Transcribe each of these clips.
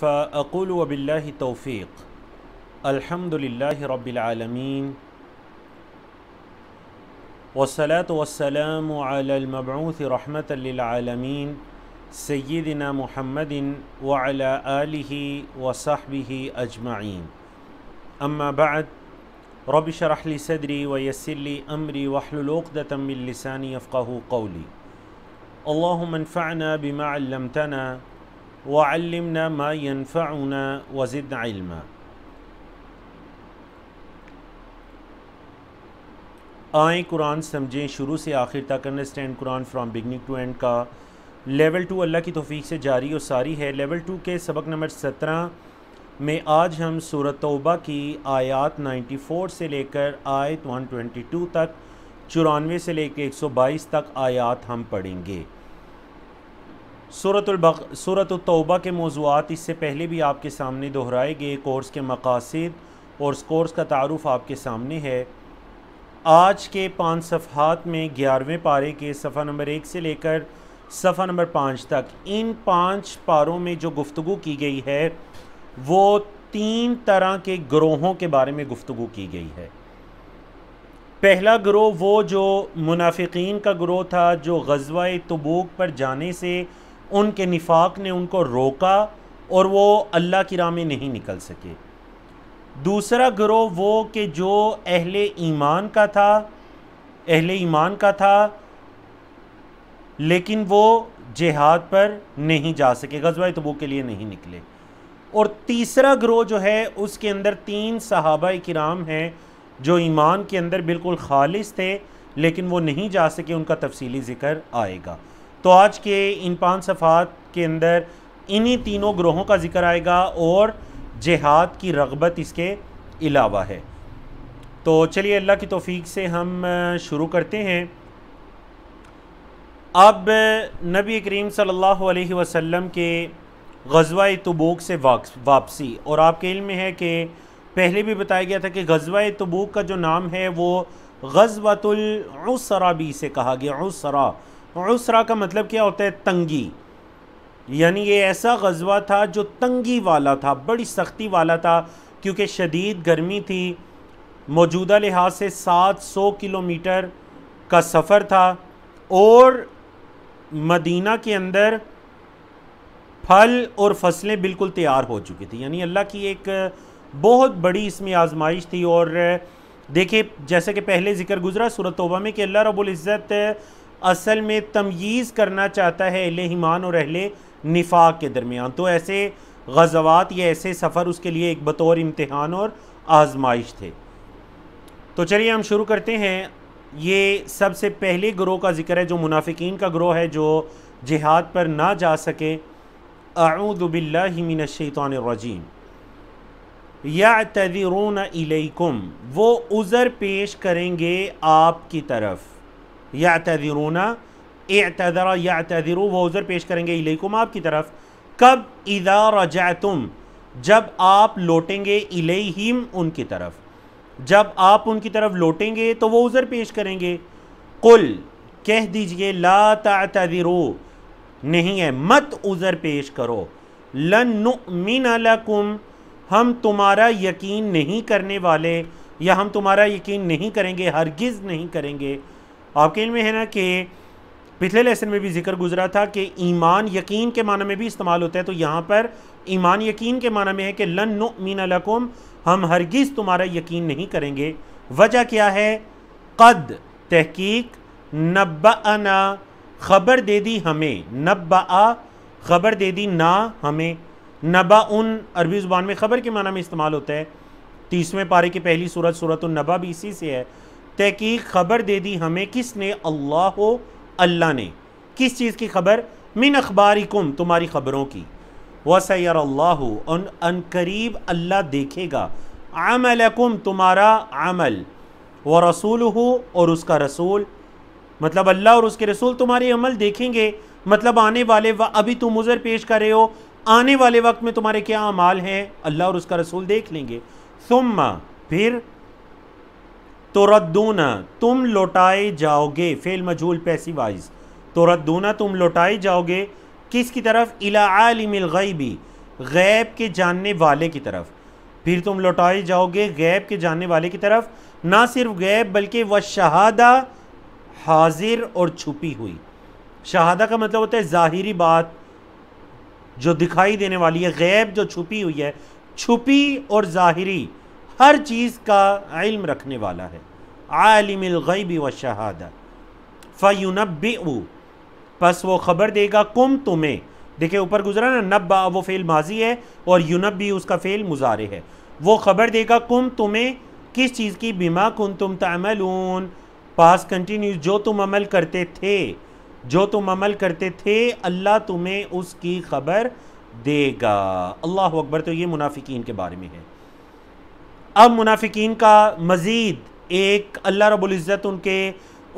فأقول وبالله التوفيق الحمد لله رب العالمين والصلاة والسلام على المبعوث رحمة للعالمين سيدنا محمد وعلى آله وصحبه أجمعين أما بعد رب شرح لي صدري ويسر لي أمري واحلل عقدة من لساني يفقه قولي اللهم انفعنا بما علمتنا वालमना मा यनफ़ाना वज़द आए कुरान समझें शुरू से आखिर तक understand Quran from beginning to end का लेवल टू अल्लाह की तोफ़ी से जारी और सारी है लेवल टू के सबक नंबर सत्रह में आज हम सूरत तोबा की आयात नाइन्टी फ़ोर से लेकर आयत वन टू तक चौरानवे से लेकर एक सौ बाईस तक आयात हम पढ़ेंगे सूरत सूरत तौबा के मौजूद इससे पहले भी आपके सामने दोहराए गए कोर्स के मकासद और उस कोर्स का तारफ़ आपके सामने है आज के पाँच सफ़ात में ग्यारहवें पारे के सफ़ा नंबर एक से लेकर सफ़ा नंबर पाँच तक इन पाँच पारों में जो गुफ्तु की गई है वो तीन तरह के ग्रोहों के बारे में गुफ्तु की गई है पहला ग्रोह वो जो मुनाफिक का ग्रोह था जो गजवा तबूक पर जाने से उनके निफाक ने उनको रोका और वो अल्लाह की राह में नहीं निकल सके दूसरा ग्रोह वो कि जो अहले ईमान का था अहले ईमान का था लेकिन वो जिहाद पर नहीं जा सके गजवा तबू के लिए नहीं निकले और तीसरा ग्रोह जो है उसके अंदर तीन सहाबा कराम हैं जो ईमान के अंदर बिल्कुल खालिश थे लेकिन वो नहीं जा सके उनका तफसीली ज़िक्र आएगा तो आज के इन पांच सफ़ात के अंदर इन्हीं तीनों ग्रोहों का जिक्र आएगा और जिहाद की रगबत इसके अलावा है तो चलिए अल्लाह की तोफ़ी से हम शुरू करते हैं अब नबी करीम सल्लल्लाहु अलैहि वसल्लम के गजवा तबूक से वापसी और आपके इल्म है कि पहले भी बताया गया था कि गजवा तबूक का जो नाम है वो गजवातुलसरा भी इसे कहा गया उसरा उसरा का मतलब क्या होता है तंगी यानी ये ऐसा गजवा था जो तंगी वाला था बड़ी सख्ती वाला था क्योंकि शदीद गर्मी थी मौजूदा लिहाज से 700 किलोमीटर का सफ़र था और मदीना के अंदर फल और फसलें बिल्कुल तैयार हो चुकी थी यानी अल्लाह की एक बहुत बड़ी इसमें आजमाइश थी और देखिए जैसे कि पहले जिक्र गुजरा सूरत तोबा में कि अल्लाह रबुल्ज़त असल में तमयीज़ करना चाहता है अहल ईमान और अहल निफाक के दरमियान तो ऐसे गजवात या ऐसे सफ़र उसके लिए एक बतौर इम्तहान और आजमाइश थे तो चलिए हम शुरू करते हैं ये सबसे पहले ग्रोह का जिक्र है जो मुनाफिकीन का ग्रोह है जो जिहाद पर ना जा सके आऊदबिल्लाशैतरजीम या तदिरून इलेकुम वो उज़र पेश करेंगे आपकी तरफ़ या तजरूना एतरा या तजरू वो उज़र पेश करेंगे इलेकुम आपकी तरफ कब इज़ा रजा तुम जब आप लौटेंगे इलेहिम उनकी तरफ जब आप उनकी तरफ लौटेंगे तो वह उज़र पेश करेंगे कुल कह दीजिए ला तदरु नहीं है मत उज़र पेश करो लन मिन लकुम हम तुम्हारा यकीन नहीं करने वाले या हम तुम्हारा यकीन नहीं करेंगे हरगिज़ नहीं करेंगे आपके इनमें है ना कि पिछले लेसन में भी जिक्र गुजरा था कि ईमान यकीन के माना में भी इस्तेमाल होता है तो यहाँ पर ईमान यकीन के माना में है कि लन नो मीन लकुम हम हरगिज़ तुम्हारा यकीन नहीं करेंगे वजह क्या है कद तहकीक नब्बाना खबर दे दी हमें नब्बा खबर दे दी ना हमें नबा उन अरबी ज़ुबान में खबर के माना में इस्तेमाल होता है तीसवें पारे की पहली सूरत सूरत नबा भी इसी से है तहकीक खबर दे दी हमें किसने अल्लाह हो अल्लाह ने किस चीज़ की खबर मिन अखबारी कुम तुम्हारी खबरों की वसैर अल्लाह अन करीब अल्लाह देखेगा कुम तुम्हारा आमल व रसूल हो और उसका रसूल मतलब अल्लाह और उसके रसूल तुम्हारे अमल देखेंगे मतलब आने वाले व अभी तुम उज़र पेश कर रहे हो आने वाले वक्त में तुम्हारे क्या अमाल हैं अल्लाह और उसका रसूल देख लेंगे सुम फिर तो रद्दूना तुम लौटाए जाओगे फेल मजहूल पैसी वाइज तो रद्दूना तुम लौटाए जाओगे किस की तरफ इलामिल आलिमिल गैबी गैब के जानने वाले की तरफ फिर तुम लौटाए जाओगे गैब के जानने वाले की तरफ ना सिर्फ गैब बल्कि वह शहादा हाजिर और छुपी हुई शहादा का मतलब होता है ज़ाहरी बात जो दिखाई देने वाली है गैब जो छुपी हुई है छुपी और ज़ाहरी हर चीज़ का इल्म रखने वाला है ग़ैबी व शहादा फ़युनब बस वो ख़बर देगा कुम तुम्हें देखिए ऊपर गुजरा ना नब वो फ़ेल माजी है और यूनब भी उसका फ़ेल मुजारे है वो ख़बर देगा कुम तुम्हें किस चीज़ की बीमा कन तुम तमलून पास कंटिन्यू जो तुम अमल करते थे जो तुम अमल करते थे अल्लाह तुम्हें उसकी ख़बर देगा अल्लाह अकबर तो ये मुनाफिकीन के बारे में है अब मुनाफिकीन का मज़ीद एक अल्लाह रबुल्ज़त उनके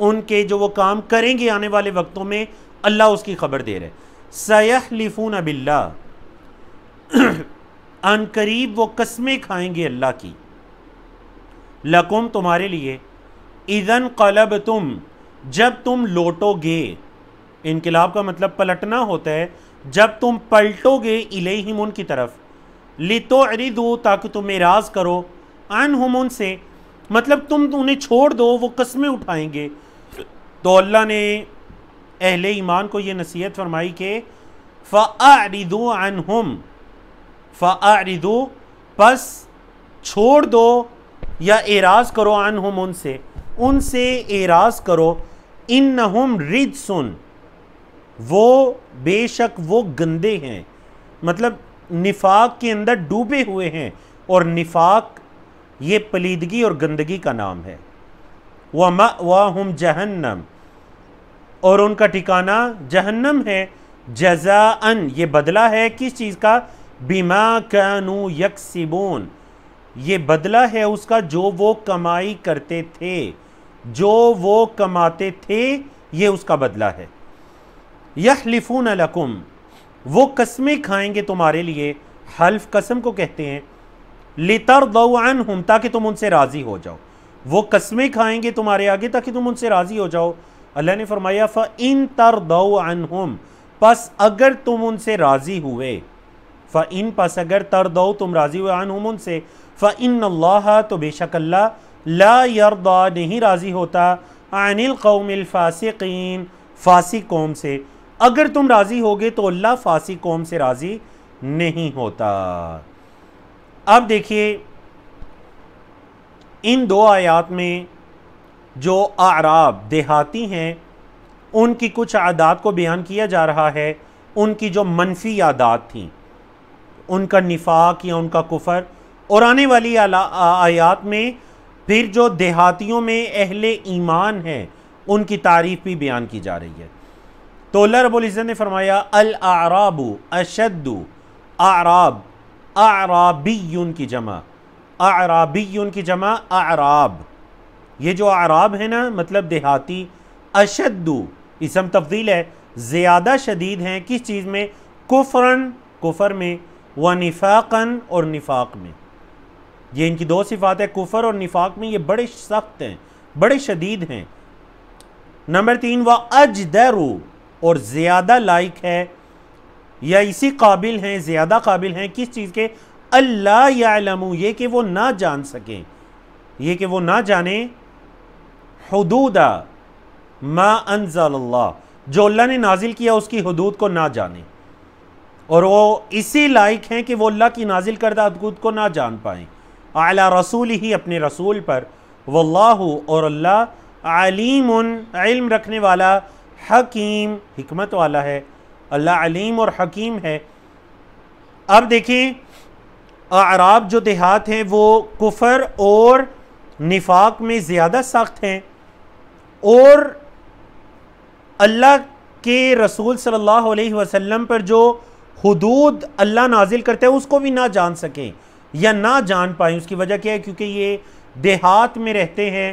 उनके जो वो काम करेंगे आने वाले वक्तों में अल्लाह उसकी खबर दे रहे सयहलिफून बिल्ला अन करीब वो कस्में खाएंगे अल्लाह की लकुम तुम्हारे लिए इदन कलब तुम जब तुम लौटोगे इनकलाब का मतलब पलटना होता है जब तुम पलटोगे इलेहिम उनकी तरफ लितो अरिदू ताकि तुम एराज करो आन हम उनसे मतलब तुम उन्हें छोड़ दो वो कस्में उठाएंगे तो अल्लाह ने अहले ईमान को ये नसीहत फरमाई कि आरिदो आन हम फ़ारिदो बस छोड़ दो या एराज करो आन हम उनसे उनसे एराज करो इन नहम रिज सुन वो बेशक वो गंदे हैं मतलब निफाक के अंदर डूबे हुए हैं और निफाक ये पलीदगी और गंदगी का नाम है वह वाहम जहन्नम और उनका ठिकाना जहन्नम है अन ये बदला है किस चीज़ का बीमा कानू यकसिबून ये बदला है उसका जो वो कमाई करते थे जो वो कमाते थे ये उसका बदला है यहलिफून अलकुम वो कस्में खाएंगे तुम्हारे लिए हल्फ कसम को कहते हैं लितर दौन हम ताकि तुम उनसे राज़ी हो जाओ वो कस्में खाएंगे तुम्हारे आगे ताकि तुम उनसे राज़ी हो जाओ अल्लाह ने फरमाया फ़ इन तर दौन हम बस अगर तुम उनसे राज़ी हुए फ़ इन पस अगर तर दो तुम राज़ी हुए अन हम उनसे फ़ इन अल्लाह तो बेशक अल्लाह ला यरदा नहीं राज़ी होता अनिल कौमिल फ़ासिकीन फ़ासी कौम से अगर तुम राज़ी होगे तो अल्लाह फ़ासी कौम से राज़ी नहीं होता अब देखिए इन दो आयात में जो आराब देहाती हैं उनकी कुछ आदात को बयान किया जा रहा है उनकी जो मनफी आदात थी उनका निफाक या उनका कुफर और आने वाली आयात में फिर जो देहातियों में अहले ईमान हैं उनकी तारीफ भी बयान की जा रही है तो अल्लाह रबुल्ज़त ने फरमाया अल आराबू अशद्दू आराब आराबीन की जमा आराबीन की जमा आराब ये जो आराब है ना मतलब देहाती अशदु इसम तफील है ज़्यादा शदीद हैं किस चीज़ में कुफरन कुफर में व निफाकन और निफाक में ये इनकी दो सिफात है कुफर और निफाक में ये बड़े सख्त हैं बड़े शदीद हैं नंबर तीन व अजदरू और ज़्यादा लाइक है या इसी काबिल हैं ज़्यादा काबिल हैं किस चीज़ के अल्लाह यालमू ये कि वो ना जान सकें ये कि वो ना जाने हदूदा मा अनजल्ला जो अल्लाह ने नाजिल किया उसकी हदूद को ना जाने और वो इसी लायक हैं कि वो अल्लाह की नाजिल करदा हदूद को ना जान पाएँ आला रसूल ही अपने रसूल पर वल्लाहु और अल्लाह आलिम रखने वाला हकीम हमत वाला है अल्लाह अलीम और हकीम है अब देखें आराब जो देहात हैं वो कुफर और निफाक में ज़्यादा सख्त हैं और अल्लाह के रसूल सल्लल्लाहु अलैहि वसल्लम पर जो हदूद अल्लाह नाजिल करते हैं उसको भी ना जान सकें या ना जान पाएँ उसकी वजह क्या है क्योंकि ये देहात में रहते हैं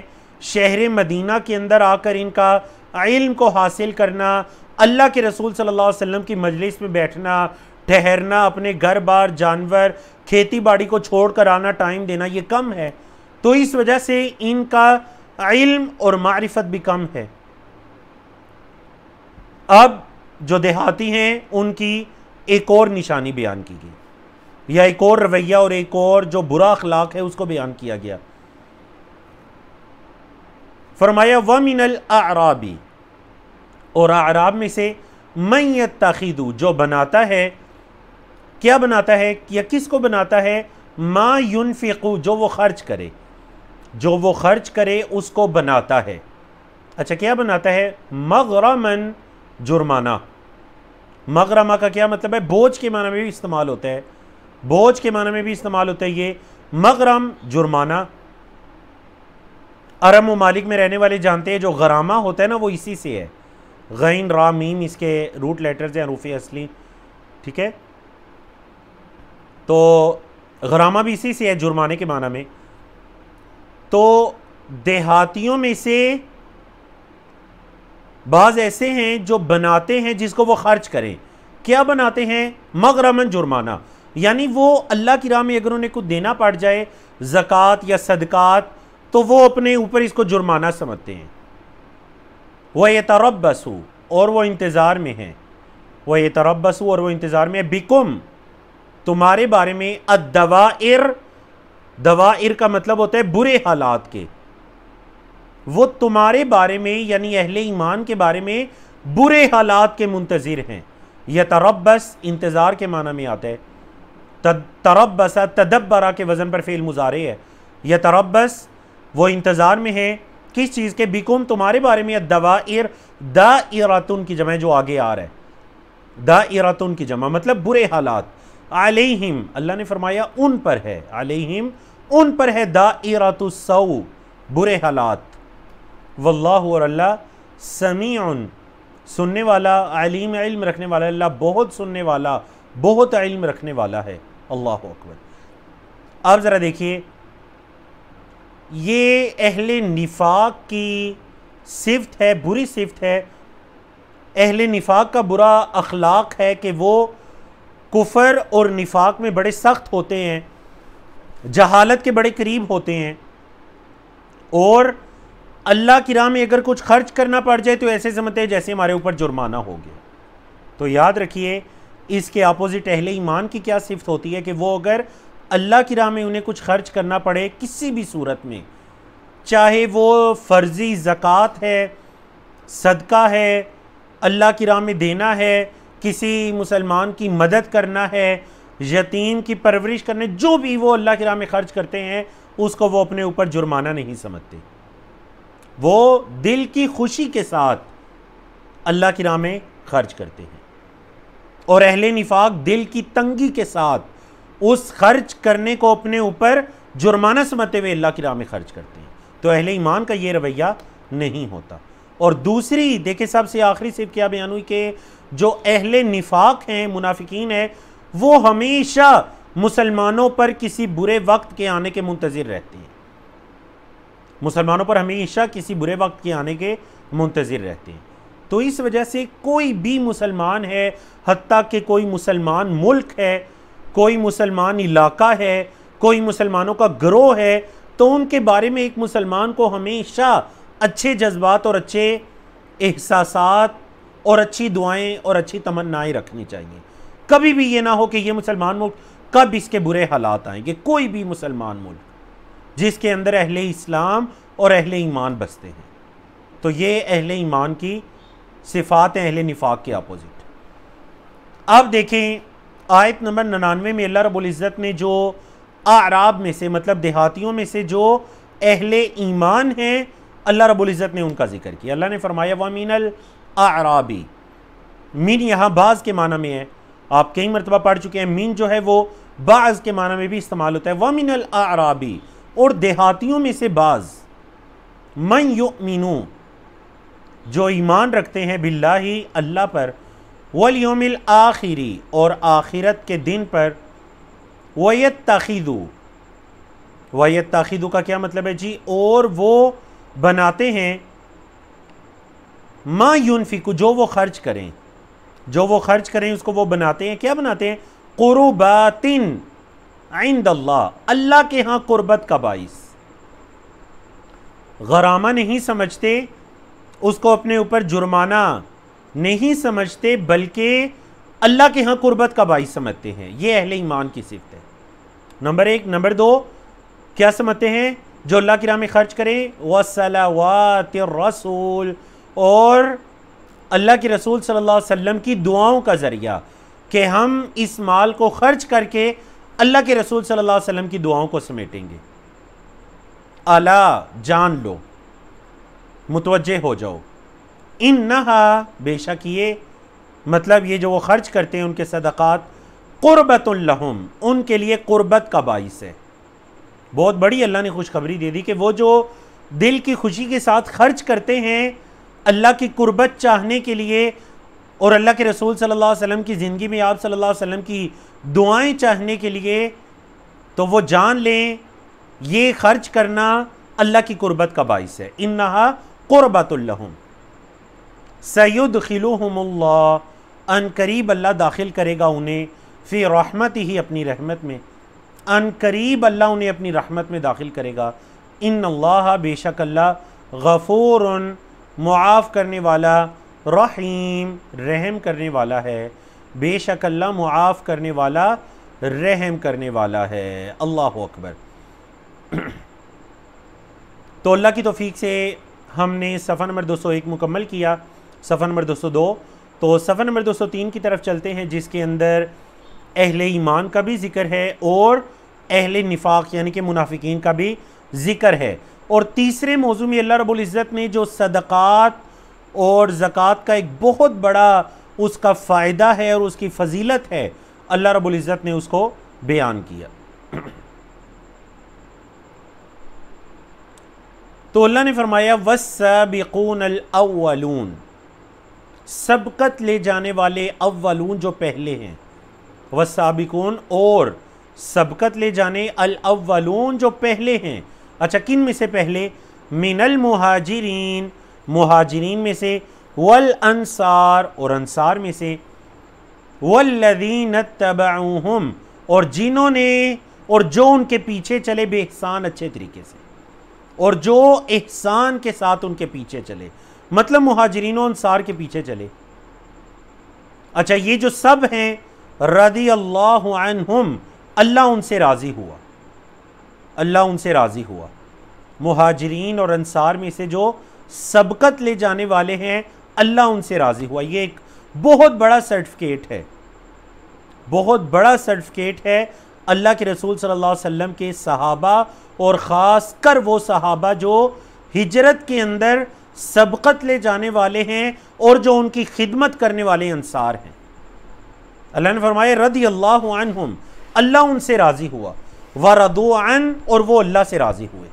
शहर मदीना के अंदर आकर इनका इल्म को हासिल करना अल्लाह के रसूल सल्लल्लाहु अलैहि वसल्लम की मजलिस में बैठना ठहरना अपने घर बार जानवर खेती बाड़ी को छोड़ कर आना टाइम देना ये कम है तो इस वजह से इनका इल्म और मारिफत भी कम है अब जो देहाती हैं उनकी एक और निशानी बयान की गई या एक और रवैया और एक और जो बुरा अखलाक है उसको बयान किया गया फरमाया व मिनल आराबी और आराब में से मैत तखीदु जो बनाता है क्या बनाता है या किस को बनाता है मा यूनफिकू जो वो खर्च करे जो वो खर्च करे उसको बनाता है अच्छा क्या बनाता है मगरमन जुर्माना मगरमा का क्या मतलब है बोझ के माना में भी इस्तेमाल होता है बोझ के माना में भी इस्तेमाल होता है ये मगरम जुर्माना अरब ममालिक में रहने वाले जानते हैं जो गरामा होता है ना वो इसी से है गैन रा मीम इसके रूट लेटर्स हैं रूफी असली ठीक है तो गरामा भी इसी से है जुर्माने के माना में तो देहातियों में से बाज ऐसे हैं जो बनाते हैं जिसको वो खर्च करें क्या बनाते हैं मगरमन जुर्माना यानी वो अल्लाह की राह में अगर उन्हें कुछ देना पड़ जाए ज़क़़त या सदक़ात तो वो अपने ऊपर इसको जुर्माना समझते हैं वह यतरबसू और वो इंतज़ार में हैं वह यतरबसू और वो इंतज़ार में है बिकुम तुम्हारे बारे में अदवाइर दवाइर का मतलब होता है बुरे हालात के वो तुम्हारे बारे में यानी अहले ईमान के बारे में बुरे हालात के मुंतज़र हैं यह तरबस इंतज़ार के माना में आता है तरबस तदब्बरा के वज़न पर फ़ेल मुजारे है यह तरबस वो इंतज़ार में है किस चीज़ के बिकुम तुम्हारे बारे में दवा इर द इरातुन की जमा जो आगे आ रहा है द इरातुन की जमा मतलब बुरे हालात आलिहिम अल्लाह ने फरमाया उन पर है आलिहिम उन पर है द दा इरातुसऊ बुरे हालात वल्लाह और अल्लाह समी सुनने वाला अलीम इल्म रखने वाला अल्लाह बहुत सुनने वाला बहुत इल्म रखने वाला है अल्लाह अकबर आप ज़रा देखिए ये अहल निफाक की सिफ्त है बुरी सिफ्त है अहल निफाक का बुरा अखलाक है कि वो कुफर और निफाक में बड़े सख्त होते हैं जहालत के बड़े करीब होते हैं और अल्लाह की राह में अगर कुछ खर्च करना पड़ जाए तो ऐसे समझते हैं जैसे हमारे ऊपर जुर्माना हो गया तो याद रखिए इसके अपोज़िट अहल ईमान की क्या सिफत होती है कि वो अगर अल्लाह की राह में उन्हें कुछ खर्च करना पड़े किसी भी सूरत में चाहे वो फ़र्ज़ी ज़क़़त है सदका है अल्लाह की राह में देना है किसी मुसलमान की मदद करना है यतीम की परवरिश करने जो भी वो अल्लाह की राह में खर्च करते हैं उसको वो अपने ऊपर जुर्माना नहीं समझते वो दिल की खुशी के साथ अल्लाह की राह में खर्च करते हैं और अहले निफाक दिल की तंगी के साथ उस खर्च करने को अपने ऊपर जुर्माना समझते हुए अल्लाह की राह में खर्च करते हैं तो अहले ईमान का ये रवैया नहीं होता और दूसरी देखे साहब से आखिरी सिर्फ क्या बयान हुई कि जो अहले निफाक हैं मुनाफिकीन है वो हमेशा मुसलमानों पर किसी बुरे वक्त के आने के मुंतज़र रहते हैं मुसलमानों पर हमेशा किसी बुरे वक्त के आने के मुंतज़र रहते हैं तो इस वजह से कोई भी मुसलमान है हती कि कोई मुसलमान मुल्क है कोई मुसलमान इलाका है कोई मुसलमानों का ग्रोह है तो उनके बारे में एक मुसलमान को हमेशा अच्छे जज्बात और अच्छे एहसास और अच्छी दुआएं और अच्छी तमन्नाएं रखनी चाहिए कभी भी ये ना हो कि ये मुसलमान मुल्क कब इसके बुरे हालात आएंगे कोई भी मुसलमान मुल्क जिसके अंदर अहले इस्लाम और अहले ईमान बसते हैं तो ये अहले ईमान की सिफात अहल अहले निफाक के अपोज़िट अब देखें आयत नंबर ननानवे में अल्लाह रबुल्ज़त ने जो आराब में से मतलब देहातियों में से जो अहले ईमान हैं अल्लाह रबुल्ज़त ने उनका जिक्र किया अल्लाह ने फरमाया वामीनल आराबी मीन यहाँ बाज़ के माना में है आप कई मरतबा पढ़ चुके हैं मीन जो है वो बाज़ के माना में भी इस्तेमाल होता है वामिन आराबी और देहातियों में से बाज़ मन यू मीनू जो ईमान रखते हैं बिल्ला ही अल्लाह पर वलयोमिल आखिरी और आखिरत के दिन पर वैत तखीदू वैत तखीदू का क्या मतलब है जी और वो बनाते हैं माँ यूनफिकू जो वो खर्च करें जो वो खर्च करें उसको वो बनाते हैं क्या बनाते हैं कुरुबातिन आइंद अल्लाह अल्लाह के यहाँ कुर्बत का बाइस गरामा नहीं समझते उसको अपने ऊपर जुर्माना नहीं समझते बल्कि अल्लाह के यहाँ कुर्बत का बाई समझते हैं ये अहले ईमान की सिफत है नंबर एक नंबर दो क्या समझते हैं जो अल्लाह की राह में खर्च करें वसलावात रसूल और अल्लाह के रसूल सल्लल्लाहु अलैहि वसल्लम की दुआओं का ज़रिया कि हम इस माल को खर्च करके अल्लाह के रसूल सल्लल्लाहु अलैहि वसल्लम की दुआओं को समेटेंगे आला जान लो मुतवजह हो जाओ इन नहा बेशक ये मतलब ये जो वो खर्च करते हैं उनके सदक़ात क़ुरबतुल्लहम उनके लिए क़ुरबत का बाइस है बहुत बड़ी अल्लाह ने खुशखबरी दे दी कि वो जो दिल की खुशी के साथ खर्च करते हैं अल्लाह की क़ुरबत चाहने के लिए और अल्लाह के रसूल सल्लल्लाहु अलैहि वसल्लम की ज़िंदगी में आप सल्लल्लाहु अलैहि वसल्लम की दुआएं चाहने के लिए तो वो जान लें ये खर्च करना अल्लाह की क़ुरबत का बाइस है इन नहा सैद खिलुहम्ला अनकरीब अल्लाह दाखिल करेगा उन्हें फ़िर रहमत ही अपनी रहमत में अनकरीब अल्लाह उन्हें अपनी रहमत में दाखिल करेगा इन अल्लाह बेशक अल्लाह गफ़ोर मुआफ़ करने वाला रहीम रहम करने वाला है बेशक अल्लाह मुआफ़ करने वाला रहम करने वाला है अल्लाह अकबर तो अल्लाह की तोफ़ी से हमने सफ़र नंबर दो सौ एक मुकम्मल किया सफ़र नंबर दो सौ दो तो सफ़र नंबर दो सौ तीन की तरफ चलते हैं जिसके अंदर अहल ईमान का भी जिक्र है और अहल नफाक यानी कि मुनाफिकीन का भी जिक्र है और तीसरे मौजू में अल्लाह रबुल्ज़त ने जो सदक़ात और ज़क़़त का एक बहुत बड़ा उसका फ़ायदा है और उसकी फजीलत है अल्लाह रबुल्ज़त ने उसको बयान किया तो अल्लाह ने फरमाया वसबिकून अलवलून सबकत ले जाने वाले अव्वलून जो पहले हैं व साबिकून और सबकत ले जाने अल अव्वलून जो पहले हैं अच्छा किन में से पहले मिनल मुहाजिरीन मुहाजिरीन में से वल अनसार और अनसार में से वल्लदीन तबाहम और जिन्होंने और जो उनके पीछे चले बेहसान अच्छे तरीके से और जो एहसान के साथ उनके पीछे चले मतलब मुहाजरीन अनसार के पीछे चले अच्छा ये जो सब हैं रदी अल्लाह अल्लाह उनसे राज़ी हुआ अल्लाह उनसे राज़ी हुआ मुहाजरीन और अनसार में से जो सबकत ले जाने वाले हैं अल्लाह उनसे राज़ी हुआ ये एक बहुत बड़ा सर्टिफिकेट है बहुत बड़ा सर्टिफिकेट है अल्लाह के रसूल सल्लल्लाहु अलैहि वसल्लम के सहाबा और ख़ास कर वो सहाबा जो हिजरत के अंदर सबकत ले जाने वाले हैं और जो उनकी खिदमत करने वाले अंसार हैं अल्लाह ने फरमाया रदी अल्लाह अल्लाह उनसे राज़ी हुआ व रदोन और वो अल्लाह से राज़ी हुए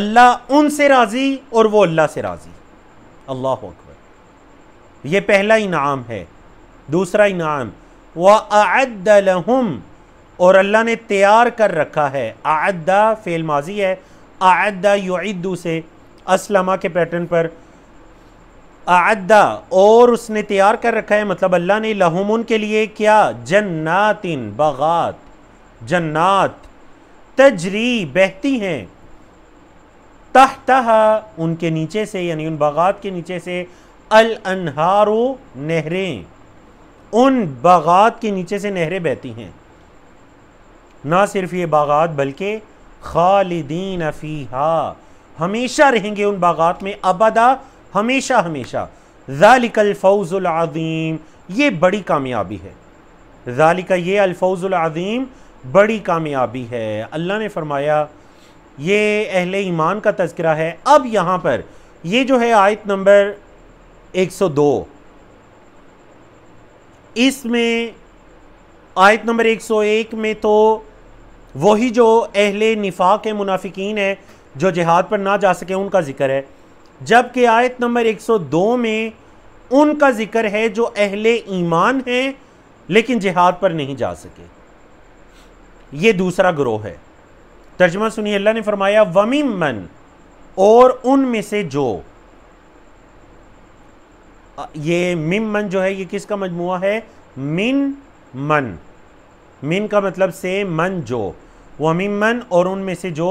अल्लाह उनसे राज़ी और वो अल्लाह से राज़ी अल्लाह अकबर ये पहला इनाम है दूसरा इनाम व आदम और अल्लाह ने तैयार कर रखा है आदा फेल माजी है आदा यू से असलमा के पैटर्न पर आदा और उसने तैयार कर रखा है मतलब अल्लाह ने लहम उनके लिए क्या जन्नातिन बागात जन्नात तजरी बहती हैं तहतहा उनके नीचे से यानी उन बागात के नीचे से अल अनहारो नहरें उन बागात के नीचे से नहरें बहती हैं ना सिर्फ ये बागात बल्कि खालिदीन अफीहा हमेशा रहेंगे उन बागात में अबदा हमेशा हमेशा ज़ालिकल फ़ौज़ुलज़ीम ये बड़ी कामयाबी है ज़ालिका ये अल्फौज़ुलज़ीम बड़ी कामयाबी है अल्लाह ने फरमाया ये अहल ईमान का तस्करा है अब यहाँ पर ये जो है आयत नंबर 102 इसमें आयत नंबर 101 में तो वही जो अहले निफाक मुनाफिकीन है जो जिहाद पर ना जा सके उनका जिक्र है जबकि आयत नंबर 102 में उनका जिक्र है जो अहले ईमान हैं लेकिन जिहाद पर नहीं जा सके ये दूसरा ग्रोह है तर्जमा सुनिए अल्लाह ने फरमाया वमी मन और उनमें से जो ये मिम मन जो है ये किसका मजमू है मिन मन मिन का मतलब से मन जो वमिम मन और उनमें से जो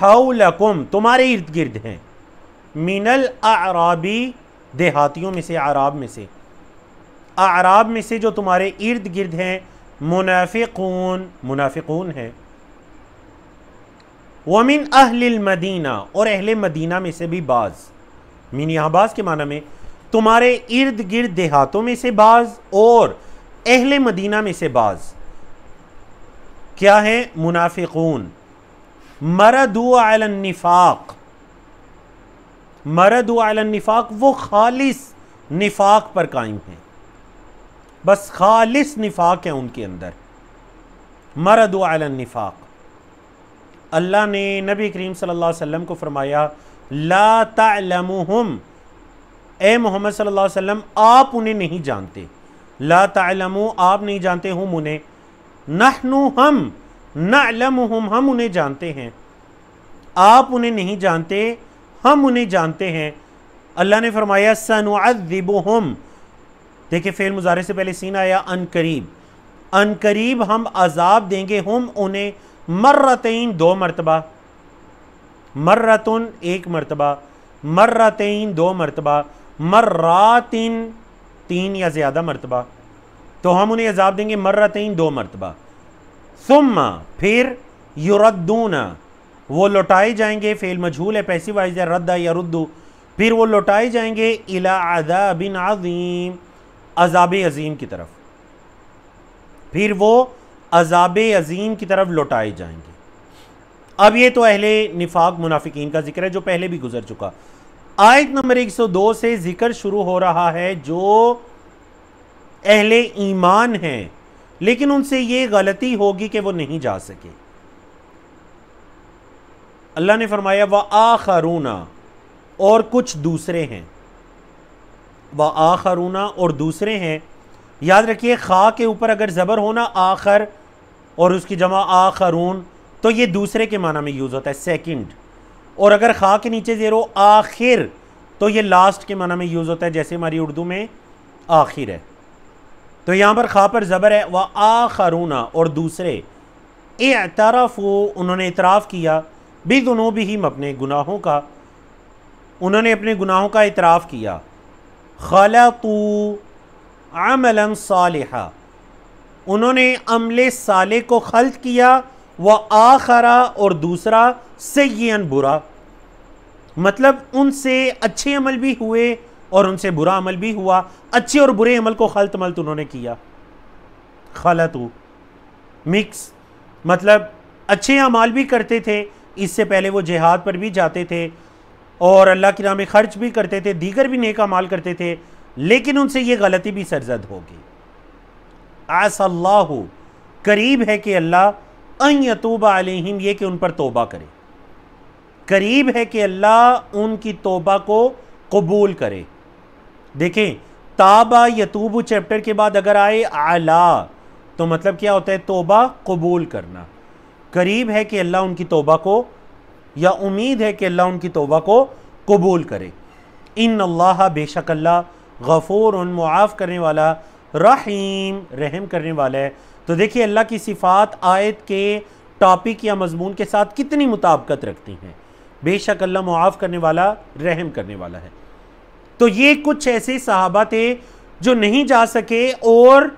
हौलकुम तुम्हारे इर्द गिर्द हैं मिनल आराबी देहातियों में से आराब में से आराब में से जो तुम्हारे इर्द गिर्द हैं मुनाफिकून मुनाफिकून हैं वमिन अहल मदीना और अहल मदीना में से भी बाज़ मीन यहाँ बाज़ के माना में तुम्हारे इर्द गिर्द देहातों में से बाज़ और अहल मदीना में से बाज़ क्या है मुनाफिकून मरदाक मरदाक वो खालिस निफाक पर कायम है बस खालिस निफाक है उनके अंदर मरद अल्लाह ने नबी करीम सल्लाम को फरमाया ला ए मोहम्मद सल्लल्लाहु आप उन्हें नहीं जानते ला आप नहीं जानते हम उन्हें नहनु हम नम हम उन्हें जानते हैं आप उन्हें नहीं जानते हम उन्हें जानते हैं अल्लाह ने फरमाया सन हम देखिए फेल मुजारे से पहले सीन आया अन करीब अन करीब हम अजाब देंगे हम उन्हें मर्रतन दो मरतबा मर्रतन एक मरतबा मर्रतन दो मरतबा मर्रातिन तीन या ज़्यादा मरतबा तो हम उन्हें अजाब देंगे मर्रतन दो मरतबा सुम्मा फिर युरदून वो लौटाए जाएंगे फेल मजहूल है पैसिवाइज है रद्दा या रुद्दू फिर वो लौटाए जाएंगे इला अदा बिन अजीम अजाब अजीम की तरफ फिर वो अजाब अजीम की तरफ लौटाए जाएंगे अब ये तो अहले निफाक मुनाफिकीन का जिक्र है जो पहले भी गुजर चुका आयत नंबर 102 से जिक्र शुरू हो रहा है जो अहले ईमान हैं लेकिन उनसे ये गलती होगी कि वो नहीं जा सके अल्लाह ने फरमाया व आखरूना और कुछ दूसरे हैं व आखरूना और दूसरे हैं याद रखिए खा के ऊपर अगर ज़बर होना आखर और उसकी जमा आखरून तो ये दूसरे के माना में यूज़ होता है सेकंड और अगर खा के नीचे ज़ेरो आखिर तो ये लास्ट के माना में यूज़ होता है जैसे हमारी उर्दू में आखिर है तो यहाँ पर खा पर ज़बर है व खरूना और दूसरे वो उन्होंने इतराफ़ किया भी भी हिम अपने गुनाहों का उन्होंने अपने गुनाहों का इतराफ़ किया खला तो आमलन साल उन्होंने अमल साले को खल्त किया व आखरा और दूसरा सैन बुरा मतलब उनसे अच्छे अमल भी हुए और उनसे बुरा अमल भी हुआ अच्छे और बुरे अमल को खलत मलत उन्होंने किया खलत मिक्स मतलब अच्छे अमाल भी करते थे इससे पहले वो जिहाद पर भी जाते थे और अल्लाह के नाम में खर्च भी करते थे दीगर भी नेक अमाल करते थे लेकिन उनसे ये गलती भी सरजद होगी आसल्लाह करीब है कि अल्लाह अयतूबा अलहिम ये कि उन पर तोबा करे करीब है कि अल्लाह उनकी तोबा को कबूल करे देखें ताबा यतूब चैप्टर के बाद अगर आए आला तो मतलब क्या होता है तोबा कबूल करना करीब है कि अल्लाह उनकी तोबा को या उम्मीद है कि अल्लाह उनकी तोबा को कबूल करे इन अल्लाह बेशक अल्लाह गफ़ूर मुआफ़ करने वाला रहीम रहम करने वाला है तो देखिए अल्लाह की सिफ़ात आयत के टॉपिक या मजमून के साथ कितनी मुताबकत रखती हैं बेशक अल्लाह मुआफ़ करने वाला रहम करने वाला है तो ये कुछ ऐसे सहाबा थे जो नहीं जा सके और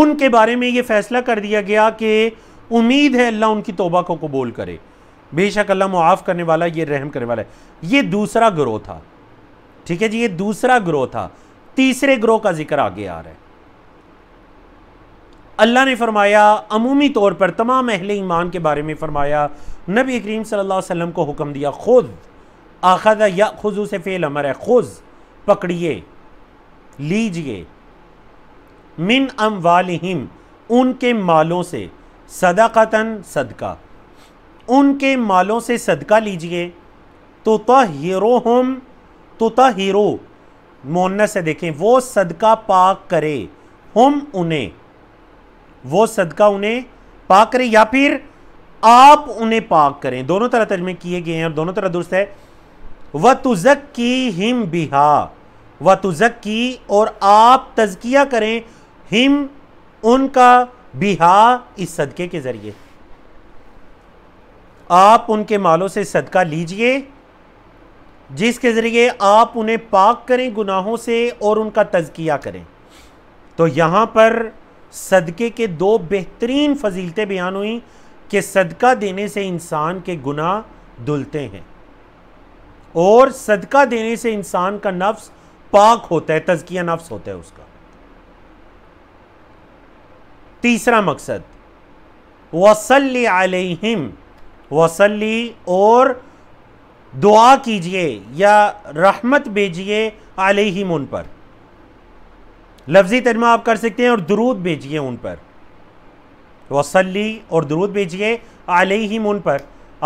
उनके बारे में ये फैसला कर दिया गया कि उम्मीद है अल्लाह उनकी तोबा को कबूल करे बेशक अल्लाह मुआफ़ करने वाला ये रहम करने वाला है ये दूसरा ग्रोह था ठीक है जी ये दूसरा ग्रोह था तीसरे ग्रोह का जिक्र आगे आ रहा है अल्लाह ने फरमाया अमूमी तौर पर तमाम अहल ईमान के बारे में फरमाया नबी करीम सल्लल्लाहु अलैहि वसल्लम को हुक्म दिया खुद आखदा या खुजू से फ़ेल अमर है खुज़ पकड़िए लीजिए मिन अम वालिम उनके मालों से सदाकतन सदका उनके मालों से सदका लीजिए तो हीरो हम तो हीरो मोन्नस से देखें वो सदका पाक करे हम उन्हें वो सदका उन्हें पाक करे या फिर आप उन्हें पाक करें दोनों तरह तर्जमे किए गए हैं और दोनों तरह दुरुस्त है व की हिम बिहा व की और आप तजकिया करें हिम उनका बिहा इस सदक़े के ज़रिए आप उनके मालों से सदका लीजिए जिसके ज़रिए आप उन्हें पाक करें गुनाहों से और उनका तजकिया करें तो यहाँ पर सदक़े के दो बेहतरीन फजीलतें बयान हुई कि सदका देने से इंसान के गुनाह धुलते हैं और सदका देने से इंसान का नफ्स पाक होता है तजकिया नफ्स होता है उसका तीसरा मकसद वसली अलैहिम वसली और दुआ कीजिए या रहमत भेजिए अलैहिम उन पर लफ्ज़ी तर्मा आप कर सकते हैं और दरूद भेजिए उन पर वसली और दरूद भेजिए अलैहिम उन पर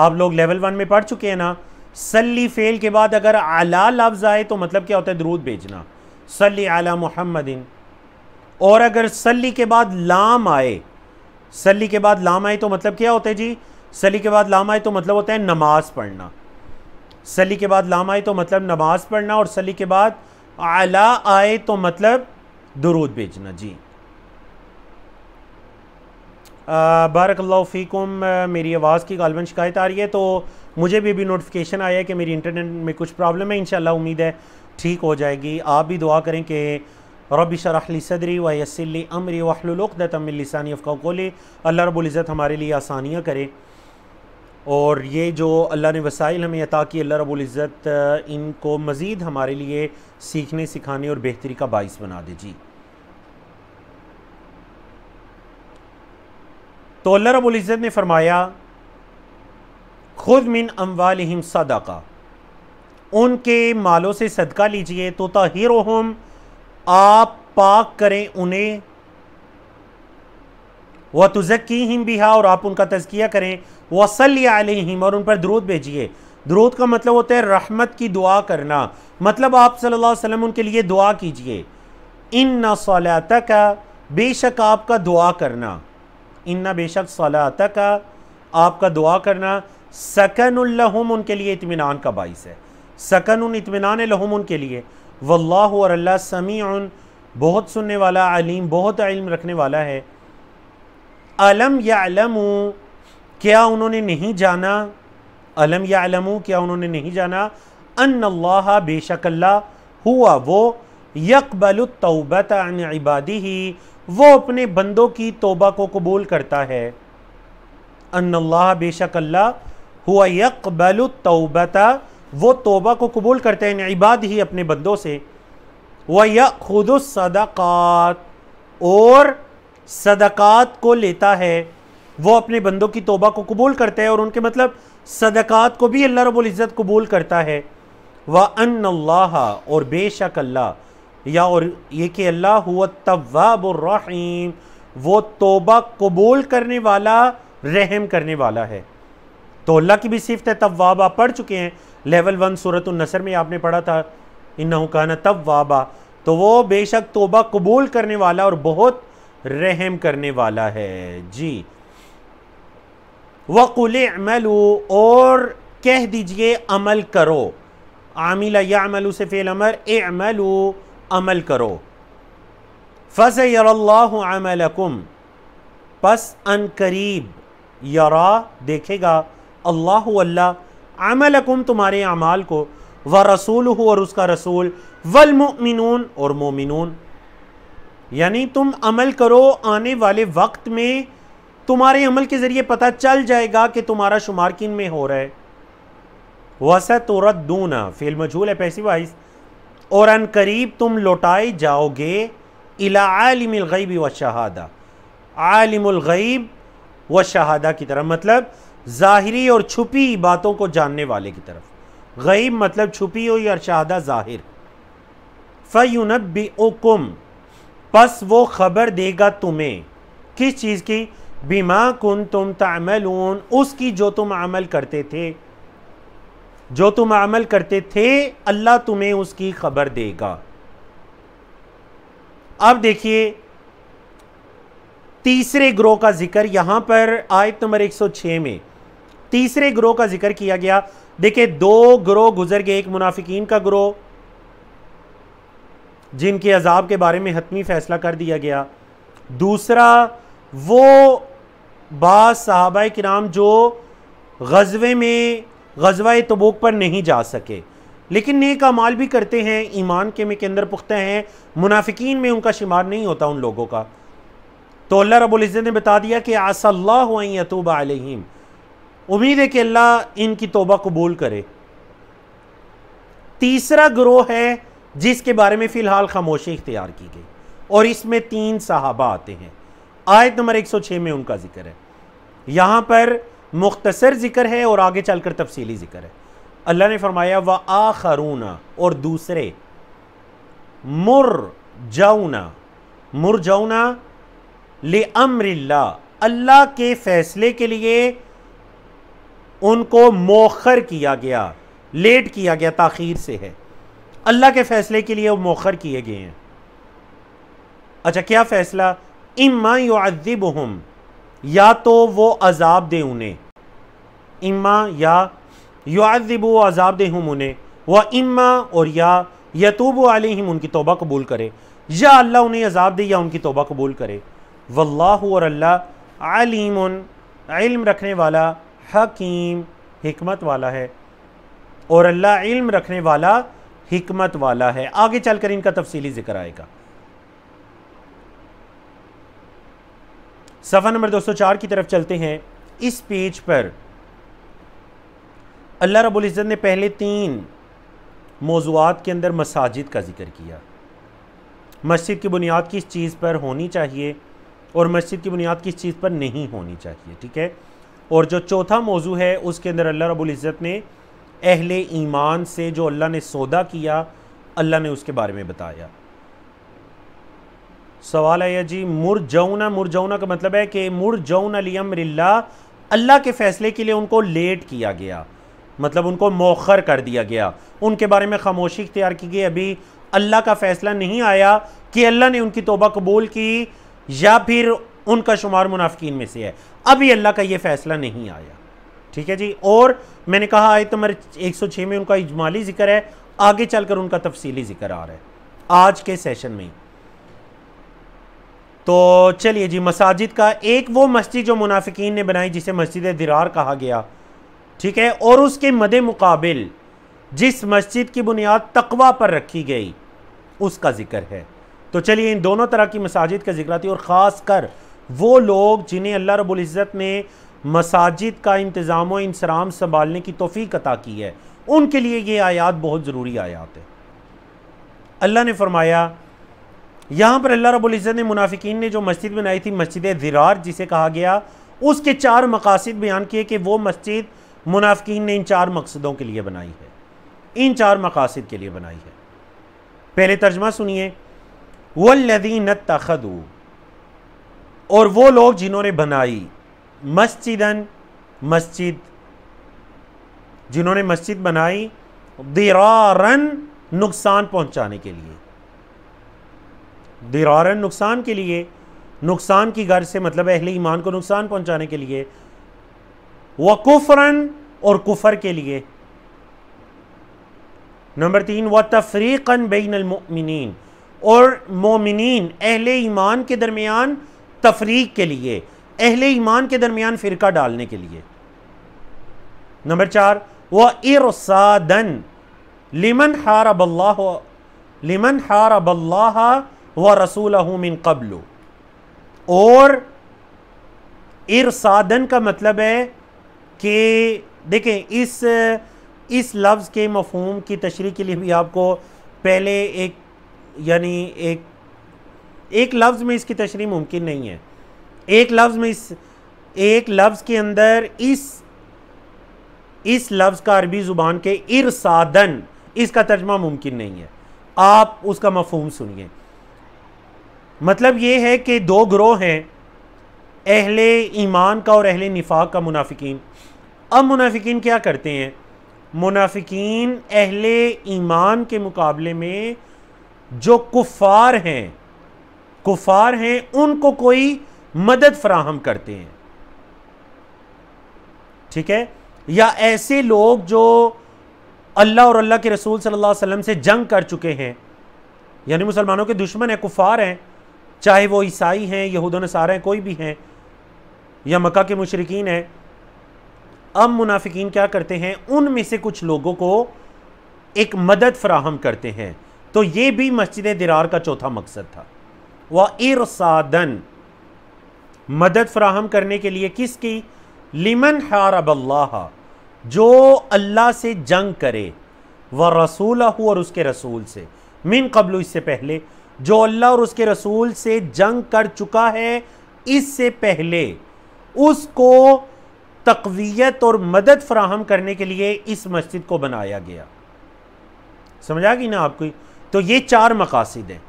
आप लोग लेवल वन में पढ़ चुके हैं ना सली फेल के बाद अगर आला लफ्ज़ आए तो मतलब क्या होता है दरूद भेजना सली आला मोहम्मदिन और अगर सली के बाद लाम आए सली के बाद लाम आए तो मतलब क्या होता है जी सली के बाद लाम आए तो मतलब होता है नमाज पढ़ना सली के बाद लाम आए तो मतलब नमाज पढ़ना और सली के बाद आला आए तो मतलब दरूद भेजना जी बारकल्ला फ़ीकुम मेरी आवाज़ की गालबन शिकायत आ रही है तो मुझे भी अभी नोटिफिकेशन आया है कि मेरी इंटरनेट में कुछ प्रॉब्लम है इन उम्मीद है ठीक हो जाएगी आप भी दुआ करें कि रब शरहली सदरी वसली अमरी वहलुलदानी फ़ोली अल्लाह रबुल्ज़त हमारे लिए आसानियाँ करे और ये जो अल्लाह ने वसाइल हमें अता कि अल्लाह रबुल्ज़त इनको मज़ीद हमारे लिए सीखने सिखाने और बेहतरी का बायस बना दे जी तो अल्लाह इज़्ज़त ने फरमाया खुद मिन अम्वालहिम सदका उनके मालों से सदका लीजिए तो ताहिर हम आप पाक करें उन्हें वह तुजकी हिम बिहा और आप उनका तजकिया करें वसल और उन पर द्रोत भेजिए द्रोत का मतलब होता है रहमत की दुआ करना मतलब आप सल्लल्लाहु अलैहि वसल्लम उनके लिए दुआ कीजिए इन नौलाता का बेशक आपका दुआ करना इन्ना बेशक सलात का आपका दुआ करना सकन सकनहम उनके लिए इतमान का बाइस है सकन उन इतमान लहम उनके लिए वल्लाह और अल्लाह समी बहुत सुनने वाला अलीम बहुत इल्म रखने वाला है अलम या अलम क्या उन्होंने नहीं जाना अलम या अलम क्या उन्होंने नहीं जाना अन अल्लाह बेशक अल्लाह हुआ वो यकबल तौबत अन इबादी ही वो अपने बंदों की तोबा को कबूल करता है अनल्ला बेशक अल्लाह हुआ यकबल तोबता वो तोबा को कबूल करते हैं इबाद ही अपने बंदों से वह यक खुद सदाकत और सदक़त को लेता है वो अपने बंदों की तोबा को कबूल करते हैं और उनके मतलब सदक़त को भी अल्लाह रबुल्जत कबूल करता है वह अन्ला और बेशक अल्लाह या और ये कि अल्लाह हुआ वो तोबा कबूल करने वाला रहम करने वाला है तो अल्लाह की भी सिफत है तवाब आप पढ़ चुके हैं लेवल वन सूरत नसर में आपने पढ़ा था इन काना तवाबा तो वो बेशक तोबा कबूल करने वाला और बहुत रहम करने वाला है जी वकुल अमलू और कह दीजिए अमल करो आमिला या अमल से फेल अमर ए अमलू अमल करो फ़ज़ यरल्लाकुम पस अन करीब यरा देखेगा अल्लाह अल्लाह अमलकुम तुम्हारे अमाल को व रसूल और उसका रसूल वलमिन और मोमिन यानी तुम अमल करो आने वाले वक्त में तुम्हारे अमल के ज़रिए पता चल जाएगा कि तुम्हारा शुमार किन में हो रहा है दूना फेल मजहूल है पैसी वाइज़ और अन करीब तुम लौटाए जाओगे इला व शहादा आलिमगैब व शहादा की तरफ मतलब ज़ाहरी और छुपी बातों को जानने वाले की तरफ गईब मतलब छुपी हुई और शहादा ज़ाहिर फ़युनबुम पस वो ख़बर देगा तुम्हें किस चीज़ की बीमा कन तुम तमल उसकी जो तुम अमल करते थे जो तुम अमल करते थे अल्लाह तुम्हें उसकी खबर देगा अब देखिए तीसरे ग्रोह का जिक्र यहां पर आयत नंबर 106 में तीसरे ग्रोह का जिक्र किया गया देखिए दो ग्रोह गुजर गए एक मुनाफिकीन का ग्रोह जिनके अजाब के बारे में हतमी फैसला कर दिया गया दूसरा वो बाबा के कराम जो गजबे में गजवा तबूक पर नहीं जा सके लेकिन नेक अमाल भी करते हैं ईमान के में के अंदर पुख्ता हैं मुनाफिकीन में उनका शुमार नहीं होता उन लोगों का तो अल्लाह रबुल्ज़त ने बता दिया कि आसल्लातूबा अलहिम उम्मीद है कि अल्लाह इनकी तोबा कबूल करे तीसरा ग्रोह है जिसके बारे में फ़िलहाल खामोशी इख्तियार की गई और इसमें तीन साहबा आते हैं आयत नंबर 106 में उनका जिक्र है यहाँ पर मुख्तसर ज़िक्र है और आगे चल कर तफसीली ज़िक्र है अल्लाह ने फरमाया व आखरूना और दूसरे मुर जाऊना मुर जाऊना ले अम्रिल्ला अल्लाह के फ़ैसले के लिए उनको मौखर किया गया लेट किया गया ताखिर से है अल्लाह के फ़ैसले के लिए वो मौखर किए गए हैं अच्छा क्या फ़ैसला इम्मा युद्दिब हम या तो वो अजाब दे उन्हें इम्मा या युआब अजाब हम उन्हें व इम्मा और या यतूब आलिम उनकी तोबा कबूल करे या अल्लाह उन्हें अजाब दे या उनकी तोबा कबूल करे वल्लाह और अल्लाह आलिम इल्म रखने वाला हकीम हमत वाला है और अल्लाह इल्म रखने वाला हमत वाला है आगे चलकर इनका तफसीली जिक्र आएगा सफ़ा नंबर 204 की तरफ चलते हैं इस पेज पर अल्लाह रबुल्ज़त ने पहले तीन मौजूद के अंदर मसाजिद का जिक्र किया मस्जिद की बुनियाद किस चीज़ पर होनी चाहिए और मस्जिद की बुनियाद किस चीज़ पर नहीं होनी चाहिए ठीक है और जो चौथा मौजू है उसके अंदर अल्लाह रबुल्ज़त ने अहल ईमान से जो अल्लाह ने सौदा किया अल्लाह ने उसके बारे में बताया सवाल है जी मुर जौना मुर जौना का मतलब है कि मुर जौन अलीमरिल्ला अल्लाह के फ़ैसले के लिए उनको लेट किया गया मतलब उनको मौखर कर दिया गया उनके बारे में खामोशी इख्तियार की गई अभी अल्लाह का फ़ैसला नहीं आया कि अल्लाह ने उनकी तोबा कबूल की या फिर उनका शुमार मुनाफिकीन में से है अभी अल्लाह का यह फ़ैसला नहीं आया ठीक है जी और मैंने कहा आए तो मेरे एक सौ छः में उनका इजमाली जिक्र है आगे चलकर उनका तफसीली जिक्र आ रहा है आज के सेशन में तो चलिए जी मसाजिद का एक वो मस्जिद जो मुनाफिकीन ने बनाई जिसे मस्जिद दिरार कहा गया ठीक है और उसके मद मुकाबिल जिस मस्जिद की बुनियाद तकवा पर रखी गई उसका जिक्र है तो चलिए इन दोनों तरह की मसाजिद का जिक्र आती है और ख़ास कर वो लोग जिन्हें अल्लाह रबुल्ज़त ने मसाजिद का इंतज़ाम व इंसराम संभालने की तोफ़ी अता की है उनके लिए ये आयात बहुत ज़रूरी आयात है अल्लाह ने फरमाया यहाँ पर अल्लाह रबुल्ज़त ने मुनाफिकीन ने जो मस्जिद बनाई थी मस्जिद दरार जिसे कहा गया उसके चार मकासद बयान किए कि वो मस्जिद मुनाफिकीन ने इन चार मकसदों के लिए बनाई है इन चार मकासद के लिए बनाई है पहले तर्जमा सुनिए वल्लदीन तखदू और वो लोग जिन्होंने बनाई मस्जिदन मस्जिद जिन्होंने मस्जिद बनाई दिरारन नुकसान पहुंचाने के लिए दरार नुकसान के लिए नुकसान की गर्ज से मतलब अहले ईमान को नुकसान पहुंचाने के लिए व कुफरन और कुफर के लिए नंबर तीन व तफरीकन बेनमिन और मोमिन अहले ईमान के दरमियान तफरीक के लिए अहले ईमान के दरमियान फ़िरका डालने के लिए नंबर चार व इरसादन लिमन हारबल्ला लिमन हारबल्ला व रसूल मिन कबल और इरसादन का मतलब है कि देखें इस इस लफ्ज़ के मफहम की तशरी के लिए भी आपको पहले एक यानी एक एक लफ्ज़ में इसकी तशरी मुमकिन नहीं है एक लफ्ज़ में इस एक लफ्ज़ के अंदर इस इस लफ्ज़ का अरबी ज़ुबान के इरसादन इसका तर्जमा मुमकिन नहीं है आप उसका मफहम सुनिए मतलब ये है कि दो ग्रोह हैं अहले ईमान का और अहले निफाक का मुनाफिकीन अब मुनाफिकीन क्या करते हैं मुनाफिकीन अहले ईमान के मुकाबले में जो कुफार हैं कुफार हैं उनको कोई मदद फराहम करते हैं ठीक है या ऐसे लोग जो अल्लाह और अल्लाह के रसूल सल्लल्लाहु अलैहि वसल्लम से जंग कर चुके हैं यानी मुसलमानों के दुश्मन हैं कुफार हैं चाहे वो ईसाई हैं यहूद नसार हैं कोई भी हैं या मक्का के मुशरकिन हैं अब मुनाफिकीन क्या करते हैं उनमें से कुछ लोगों को एक मदद फराहम करते हैं तो ये भी मस्जिद दरार का चौथा मकसद था वह इरसादन मदद फ्राहम करने के लिए किसकी लिमन हारब जो अल्लाह से जंग करे व रसूल और उसके रसूल से मिन कबल इससे पहले जो अल्लाह और उसके रसूल से जंग कर चुका है इससे पहले उसको तकवीत और मदद फ्राहम करने के लिए इस मस्जिद को बनाया गया समझ आ गई ना आपको तो ये चार मकासद हैं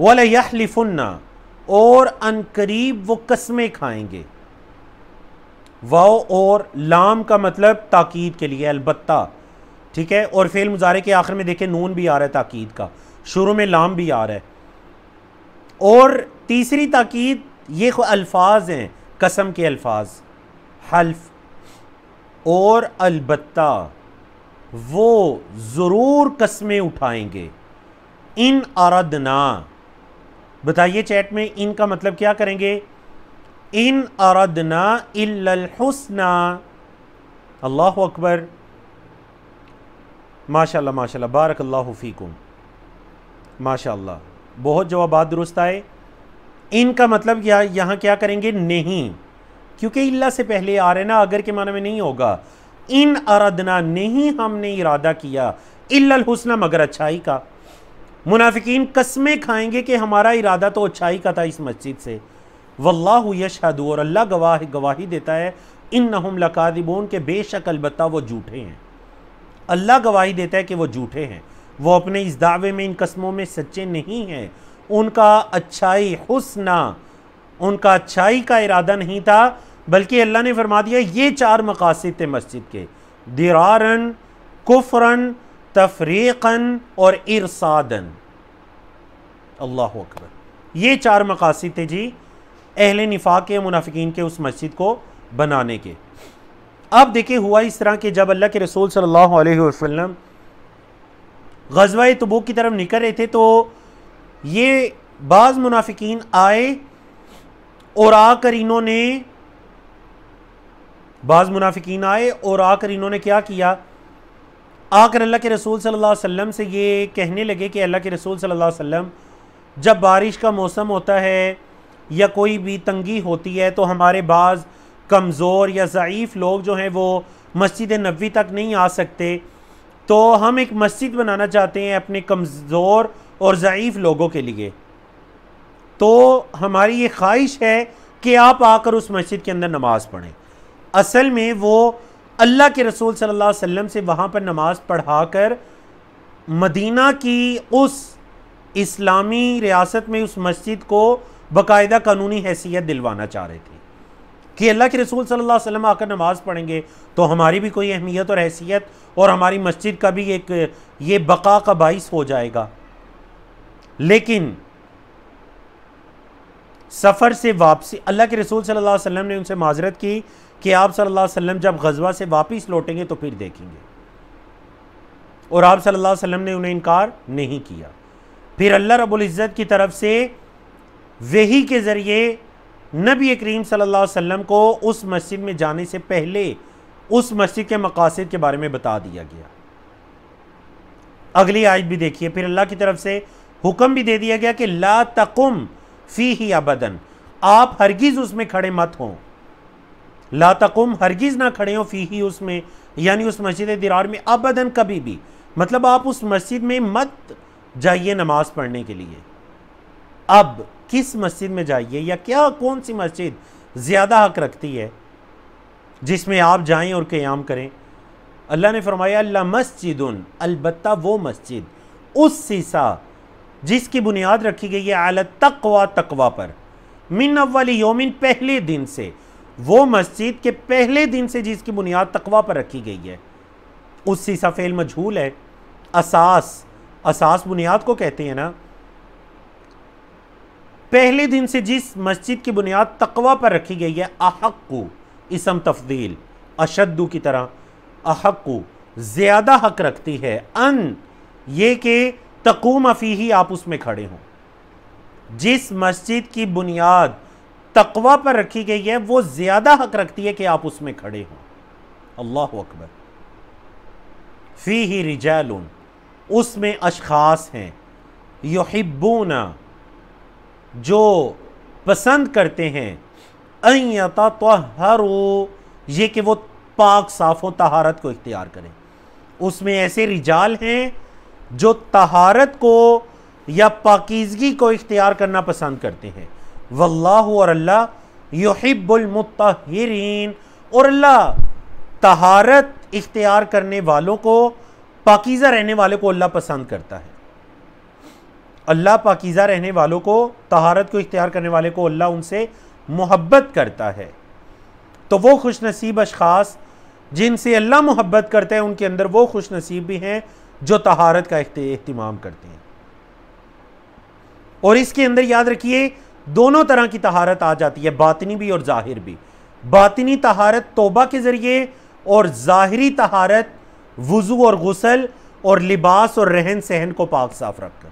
वलिफुन्ना और अनकरीब वो कस्में खाएंगे वाओ और लाम का मतलब ताकीद के लिए अलबत्ता ठीक है और फेल मुजारे के आखिर में देखें नून भी आ रहा है ताकीद का शुरू में लाम भी आ रहा है और तीसरी ताकीद ये अल्फाज हैं कसम के अल्फाज हल्फ और अलबत्ता वो ज़रूर कस्में उठाएंगे इन आरदना बताइए चैट में इनका मतलब क्या करेंगे इन आरदना इल्लहुसना अल्लाह अकबर माशाल्लाह माशाल्लाह बारक अल्लाह फ़ीकुम माशा बहुत जवाब दुरुस्त आए इनका मतलब यह यहाँ क्या करेंगे नहीं क्योंकि इल्ला से पहले आ रहे ना अगर के माना में नहीं होगा इन अरदना नहीं हमने इरादा किया इल्ल हुसना मगर अच्छाई का मुनाफिकीन कस्में खाएंगे कि हमारा इरादा तो अच्छाई का था इस मस्जिद से वल्लाह यशहद और अल्लाह गवाह गवाही देता है इन नहम लकादिबोन के बेशक अलबत्ता वो झूठे हैं अल्लाह गवाही देता है कि वो झूठे हैं वो अपने इस दावे में इन कस्मों में सच्चे नहीं हैं उनका अच्छाई हुसना उनका अच्छाई का इरादा नहीं था बल्कि अल्लाह ने फरमा दिया ये चार मकासद थे मस्जिद के दरारन कुफरन तफरीकन और इरसादन अल्लाह अकबर ये चार मकासद थे जी अहल नफा के मुनाफिकीन के उस मस्जिद को बनाने के अब देखिए हुआ इस तरह के जब अल्लाह के रसूल सल्लल्लाहु अलैहि वसल्लम गजवा तबुक की तरफ निकल रहे थे तो ये बाज़ मुनाफिकीन आए और आकर इन्होंने बाज़ मुनाफिकीन आए और आकर इन्होंने क्या किया आकर अल्लाह के रसूल सल्लल्लाहु अलैहि वसल्लम से ये कहने लगे कि अल्लाह के रसूल सल्लल्लाहु अलैहि वसल्लम जब बारिश का मौसम होता है या कोई भी तंगी होती है तो हमारे बाज़ कमज़ोर या ज़ीफ़ लोग जो हैं वो मस्जिद नबी तक नहीं आ सकते तो हम एक मस्जिद बनाना चाहते हैं अपने कमज़ोर और ज़यीफ़ लोगों के लिए तो हमारी ये ख्वाहिश है कि आप आकर उस मस्जिद के अंदर नमाज़ पढ़ें असल में वो अल्लाह के रसूल सल्लल्लाहु अलैहि वसल्लम से वहाँ पर नमाज़ पढ़ा कर मदीना की उस इस्लामी रियासत में उस मस्जिद को बाकायदा कानूनी हैसियत दिलवाना चाह रहे थे कि अल्लाह के रसूल सल्लल्लाहु अलैहि वसल्लम आकर नमाज़ पढ़ेंगे तो हमारी भी कोई अहमियत और हैसियत और हमारी मस्जिद का भी एक ये बका का बाइस हो जाएगा लेकिन सफ़र से वापसी अल्लाह के रसूल सल्लल्लाहु अलैहि वसल्लम ने उनसे माजरत की कि आप सल्लल्लाहु अलैहि वसल्लम जब गजवा से वापस लौटेंगे तो फिर देखेंगे और आप सल्लल्लाहु अलैहि वसल्लम ने उन्हें इनकार नहीं किया फिर अल्लाह रब्बुल इज़्ज़त की तरफ से वही के ज़रिए नबी करीम सल्लल्लाहु अलैहि वसल्लम को उस मस्जिद में जाने से पहले उस मस्जिद के मकासद के बारे में बता दिया गया अगली आयत भी देखिए फिर अल्लाह की तरफ से हुक्म भी दे दिया गया कि ला तकुम फी ही अबदन आप हरगिज़ उसमें खड़े मत हो ला तकुम हरगिज़ ना खड़े हो फी ही उसमें यानी उस मस्जिद दरार में अबदन कभी भी मतलब आप उस मस्जिद में मत जाइए नमाज पढ़ने के लिए अब किस मस्जिद में जाइए या क्या कौन सी मस्जिद ज़्यादा हक रखती है जिसमें आप जाएं और क़्याम करें अल्लाह ने फरमाया मस्जिद अलबत् वो मस्जिद उस सीसा जिसकी बुनियाद रखी गई है अल तकवा तकवा पर मिन अव्वल योमिन पहले दिन से वो मस्जिद के पहले दिन से जिसकी बुनियाद तकवा पर रखी गई है उस सीसा फेल मजहूल है असास असास बुनियाद को कहते हैं ना पहले दिन से जिस मस्जिद की बुनियाद तकवा पर रखी गई है अहक को इसम तफदील अशद्दू की तरह अहक ज़्यादा हक रखती है अन ये कि तकूम अफ़ी आप उसमें खड़े हों जिस मस्जिद की बुनियाद तकवा पर रखी गई है वो ज़्यादा हक रखती है कि आप उसमें खड़े हों अल्लाह अकबर फ़ी ही रिजैल उसमें अशखास हैं यहिब्बूना जो पसंद करते हैं अयता तो हर हो ये कि वो पाक साफ़ों तहारत को इख्तियार करें उसमें ऐसे रिजाल हैं जो तहारत को या पाकिजगी को इख्तियार करना पसंद करते हैं वल्लाह और अल्लाह यहिबुलमतरीन और अल्लाह तहारत इख्तियार करने वालों को पाकिज़ा रहने वालों को अल्लाह पसंद करता है अल्लाह पाकिज़ा रहने वालों को तहारत को इख्तियार करने वाले को अल्लाह उनसे मोहब्बत करता है तो वो खुश नसीब अशखास जिनसे अल्लाह मोहब्बत करते हैं उनके अंदर वो खुश नसीब भी हैं जो तहारत का अहतमाम करते हैं और इसके अंदर याद रखिए दोनों तरह की तहारत आ जाती है बातनी भी और ज़ाहिर भी बातनी तहारत तोबा के ज़रिए और ज़ाहरी तहारत वज़ू और गसल और लिबास और रहन सहन को पाक साफ रखकर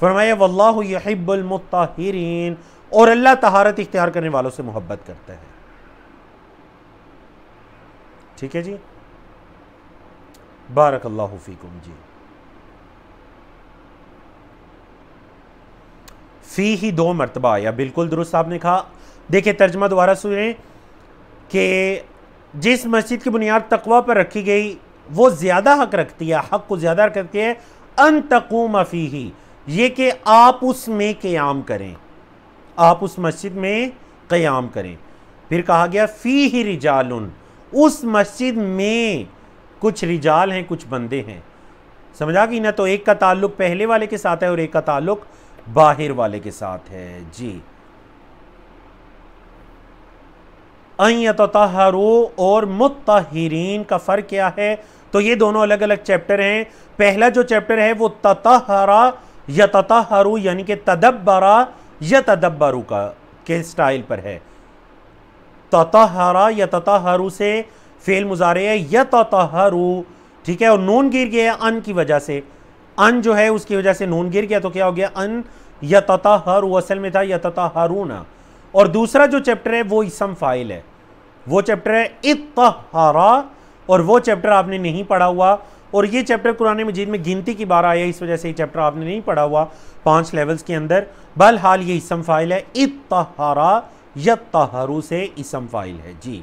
फरमाया वल्लाहिब्बुलमतरीन और अल्लाह तहारत इख्तियार करने वालों से मोहब्बत करता है ठीक है जी बारक अल्लाह फ़ीकुम जी फ़ी ही दो मरतबा आया बिल्कुल दुरुस्त साहब ने कहा देखिए तर्जमा दोबारा सुने कि जिस मस्जिद की बुनियाद तकवा पर रखी गई वो ज़्यादा हक रखती है हक को ज़्यादा रखती है अन तकूम फ़ी ही ये कि आप उसमें क्याम करें आप उस मस्जिद में क़याम करें फिर कहा गया फ़ी ही रिजाल उस मस्जिद में कुछ रिजाल हैं कुछ बंदे हैं समझा कि ना तो एक का ताल्लुक पहले वाले के साथ है और एक का ताल्लुक बाहर वाले के साथ है जी अतहरो और मुतहरीन का फ़र्क क्या है तो ये दोनों अलग अलग चैप्टर हैं पहला जो चैप्टर है वो ततहरा या ततहरू यानी कि बरा यह तदब्बरू का के स्टाइल पर है ततहरा या ततहरू से फेल मुजारे है या ततहरू ठीक है और नून गिर गया अन की वजह से अन जो है उसकी वजह से नून गिर गया तो क्या हो गया अन या ततहर असल में था या ना और दूसरा जो चैप्टर है वो इसम फाइल है वो चैप्टर है इतहरा और वो चैप्टर आपने नहीं पढ़ा हुआ और ये चैप्टर कुरान मजीद में गिनती की बार आया इस वजह से ये चैप्टर आपने नहीं पढ़ा हुआ पांच लेवल्स के अंदर बल हाल ये इसम फ़ाइल है इतहरा यतहरू से इसम फ़ाइल है जी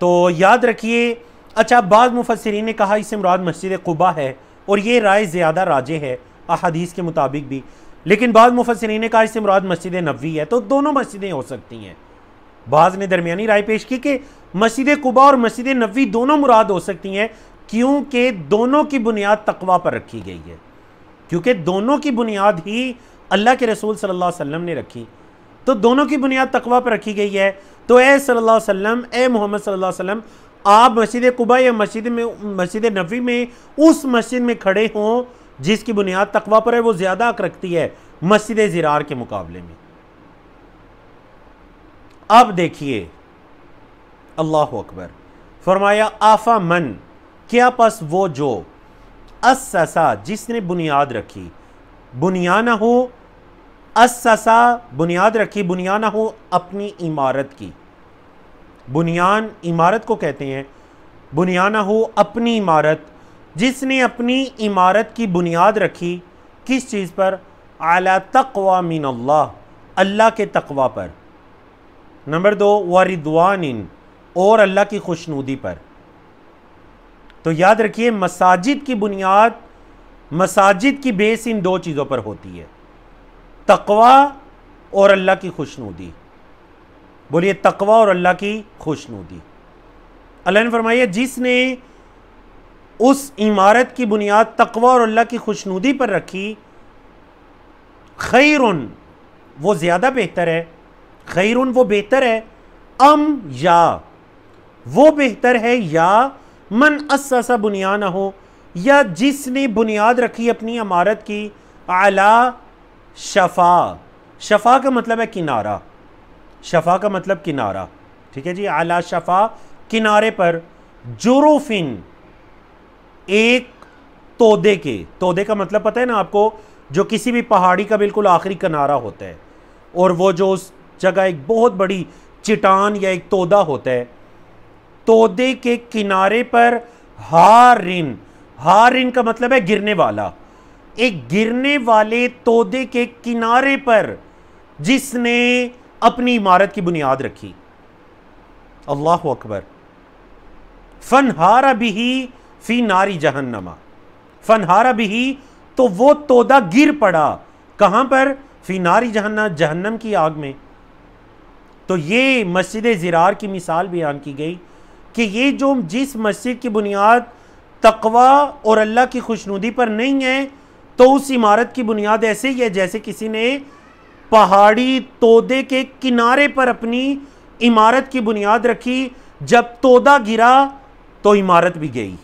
तो याद रखिए अच्छा बाद मुफसरीन ने कहा इसे मुराद मस्जिद कुबा है और ये राय ज़्यादा राजे है अहादीस के मुताबिक भी लेकिन बाद मुफसरीन ने कहा इसे मुराद मस्जिद नबी है तो दोनों मस्जिदें हो सकती हैं बाज़ ने दरमियानी राय पेश की कि मस्जिद कुबा और मस्जिद नबी दोनों मुराद हो सकती हैं क्योंकि दोनों की बुनियाद तकवा पर रखी गई है क्योंकि दोनों की बुनियाद ही अल्लाह के रसूल सल्लल्लाहु अलैहि वसल्लम ने रखी तो दोनों की बुनियाद तकवा पर रखी गई है तो ए सल्लल्लाहु अलैहि वसल्लम ए मोहम्मद सल्लल्लाहु अलैहि वसल्लम आप मस्जिद कुबा या मस्जिद में मस्जिद नबी में उस मस्जिद में खड़े हों जिसकी बुनियाद तकवा पर है वो ज़्यादा हक रखती है मस्जिद ज़रार के मुकाबले में अब देखिए अल्लाह अकबर फरमाया आफा मन क्या पास वो जो अससा जिसने बुनियाद रखी बुनिया ना हो असा बुनियाद रखी बुनिया ना हो अपनी इमारत की बुनियान इमारत को कहते हैं बुनिया ना हो अपनी इमारत जिसने अपनी इमारत की बुनियाद रखी किस चीज़ पर आला तकवा मीन अल्लाह अल्लाह के तकवा पर नंबर दो व रिदवान और अल्लाह की खुशनुदी पर तो याद रखिए मसाजिद की बुनियाद मसाजिद की बेस इन दो चीज़ों पर होती है तकवा और अल्लाह की खुशनुदी बोलिए तकवा और अल्लाह की खुशनुदी अल्लाह ने फरमाया जिसने उस इमारत की बुनियाद तकवा और अल्लाह की खुशनुदी पर रखी खैर वो ज़्यादा बेहतर है खैर वो बेहतर है अम या वो बेहतर है या मन असा बुनिया ना हो या जिसने बुनियाद रखी अपनी इमारत की आला शफा शफा का मतलब है किनारा शफा का मतलब किनारा ठीक है जी आला शफा किनारे पर जुरूफिन एक तोदे के तोदे का मतलब पता है ना आपको जो किसी भी पहाड़ी का बिल्कुल आखिरी किनारा होता है और वो जो उस जगह एक बहुत बड़ी चिटान या एक तोदा होता है तोदे के किनारे पर हारिन हारिन का मतलब है गिरने वाला एक गिरने वाले तोदे के किनारे पर जिसने अपनी इमारत की बुनियाद रखी अल्लाह अकबर फनहारा भी फी नारी जहन्नमा फनहारा भी तो वो तोदा गिर पड़ा कहां पर फी नारी जहन्ना जहन्नम की आग में तो ये मस्जिद जिरार की मिसाल बयान की गई कि ये जो जिस मस्जिद की बुनियाद तकवा और अल्लाह की खुशनुदी पर नहीं है तो उस इमारत की बुनियाद ऐसे ही है जैसे किसी ने पहाड़ी तोदे के किनारे पर अपनी इमारत की बुनियाद रखी जब तोदा गिरा तो इमारत भी गई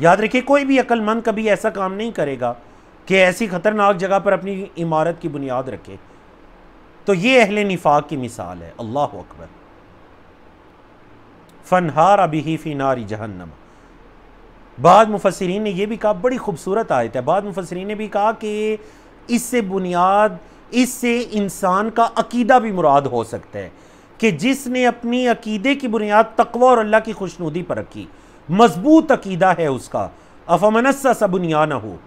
याद रखिए कोई भी अक्लमंद कभी ऐसा काम नहीं करेगा कि ऐसी ख़तरनाक जगह पर अपनी इमारत की बुनियाद रखे तो ये अहल निफाक की मिसाल है अल्लाह अकबर फ़नहार अभी फ़ी नारी जहन्नम बाद मुफसरीन ने यह भी कहा बड़ी खूबसूरत आयत है बाद मुफसरीन ने भी कहा कि इससे बुनियाद इससे इंसान का अकीदा भी मुराद हो सकता है कि जिसने अपनी अकीदे की बुनियाद तकवा और अल्लाह की खुशनुदी पर रखी मजबूत अकीदा है उसका अफमनसा सा बुनिया ना हो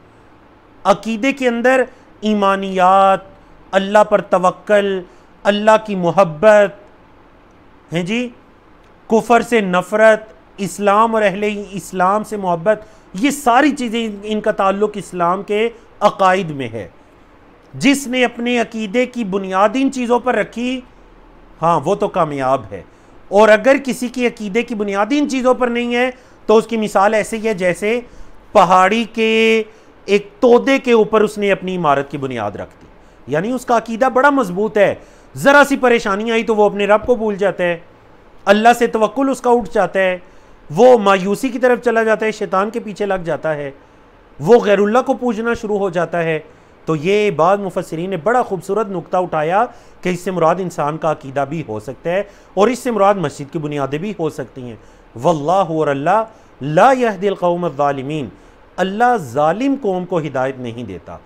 अकीदे के अंदर ईमानियात अल्लाह पर तवक्ल अल्लाह की मोहब्बत हैं जी कुफर से नफ़रत इस्लाम और अहले इस्लाम से मोहब्बत ये सारी चीज़ें इनका ताल्लुक इस्लाम के अकायद में है जिसने अपने अकीदे की बुनियादी इन चीज़ों पर रखी हाँ वो तो कामयाब है और अगर किसी की अकीदे की बुनियादी इन चीज़ों पर नहीं है तो उसकी मिसाल ऐसे ही है जैसे पहाड़ी के एक तोदे के ऊपर उसने अपनी इमारत की बुनियाद रख दी यानी उसका अकीदा बड़ा मजबूत है ज़रा सी परेशानी आई तो वो अपने रब को भूल जाता है अल्लाह से तवक्ल उसका उठ जाता है वो मायूसी की तरफ चला जाता है शैतान के पीछे लग जाता है वो गैरुल्ला को पूजना शुरू हो जाता है तो ये बाद मुफसरीन ने बड़ा खूबसूरत नुकता उठाया कि इससे मुराद इंसान का अकीदा भी हो सकता है और इससे मुराद मस्जिद की बुनियादें भी हो सकती हैं वल्लाह और अल्लाह ला यहदिलकौम ालमीन अल्लाह ालिम कौम को हिदायत नहीं देता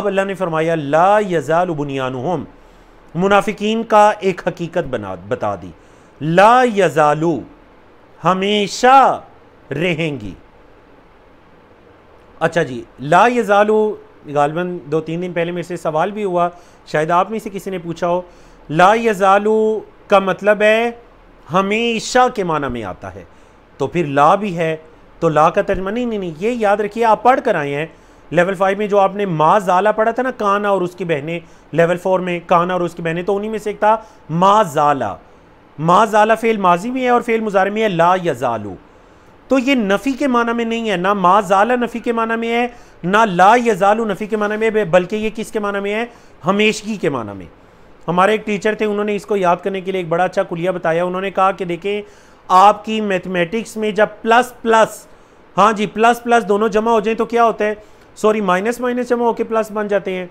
अब अल्लाह ने फरमाया ला यजाल बुनियान मुनाफिकीन का एक हकीकत बना बता दी ला यजालू हमेशा रहेंगी अच्छा जी ला यजालू गालबन दो तीन दिन पहले मेरे से सवाल भी हुआ शायद आप में से किसी ने पूछा हो ला यजालू का मतलब है हमेशा के माना में आता है तो फिर ला भी है तो ला का तर्जमा नहीं नहीं नहीं ये याद रखिए आप पढ़ कर आए हैं लेवल फाइव में जो आपने माँ जाला पढ़ा था ना काना और उसकी बहनें लेवल फोर में काना और उसकी बहनें तो उन्हीं में से एक था माँ जाला ज़ाला फ़ेल माजी में है और फ़ेल मुजारे में है ला यजालू तो ये नफ़ी के माना में नहीं है ना ज़ाला नफ़ी के माना में है ना ला यजालू नफ़ी के माना में है बल्कि ये किसके माना में है हमेशगी के माना में हमारे एक टीचर थे उन्होंने इसको याद करने के लिए एक बड़ा अच्छा कुलिया बताया उन्होंने कहा कि देखें आपकी मैथमेटिक्स में जब प्लस प्लस हाँ जी प्लस प्लस दोनों जमा हो जाए तो क्या होता है सॉरी माइनस माइनस जमा होकर प्लस बन जाते हैं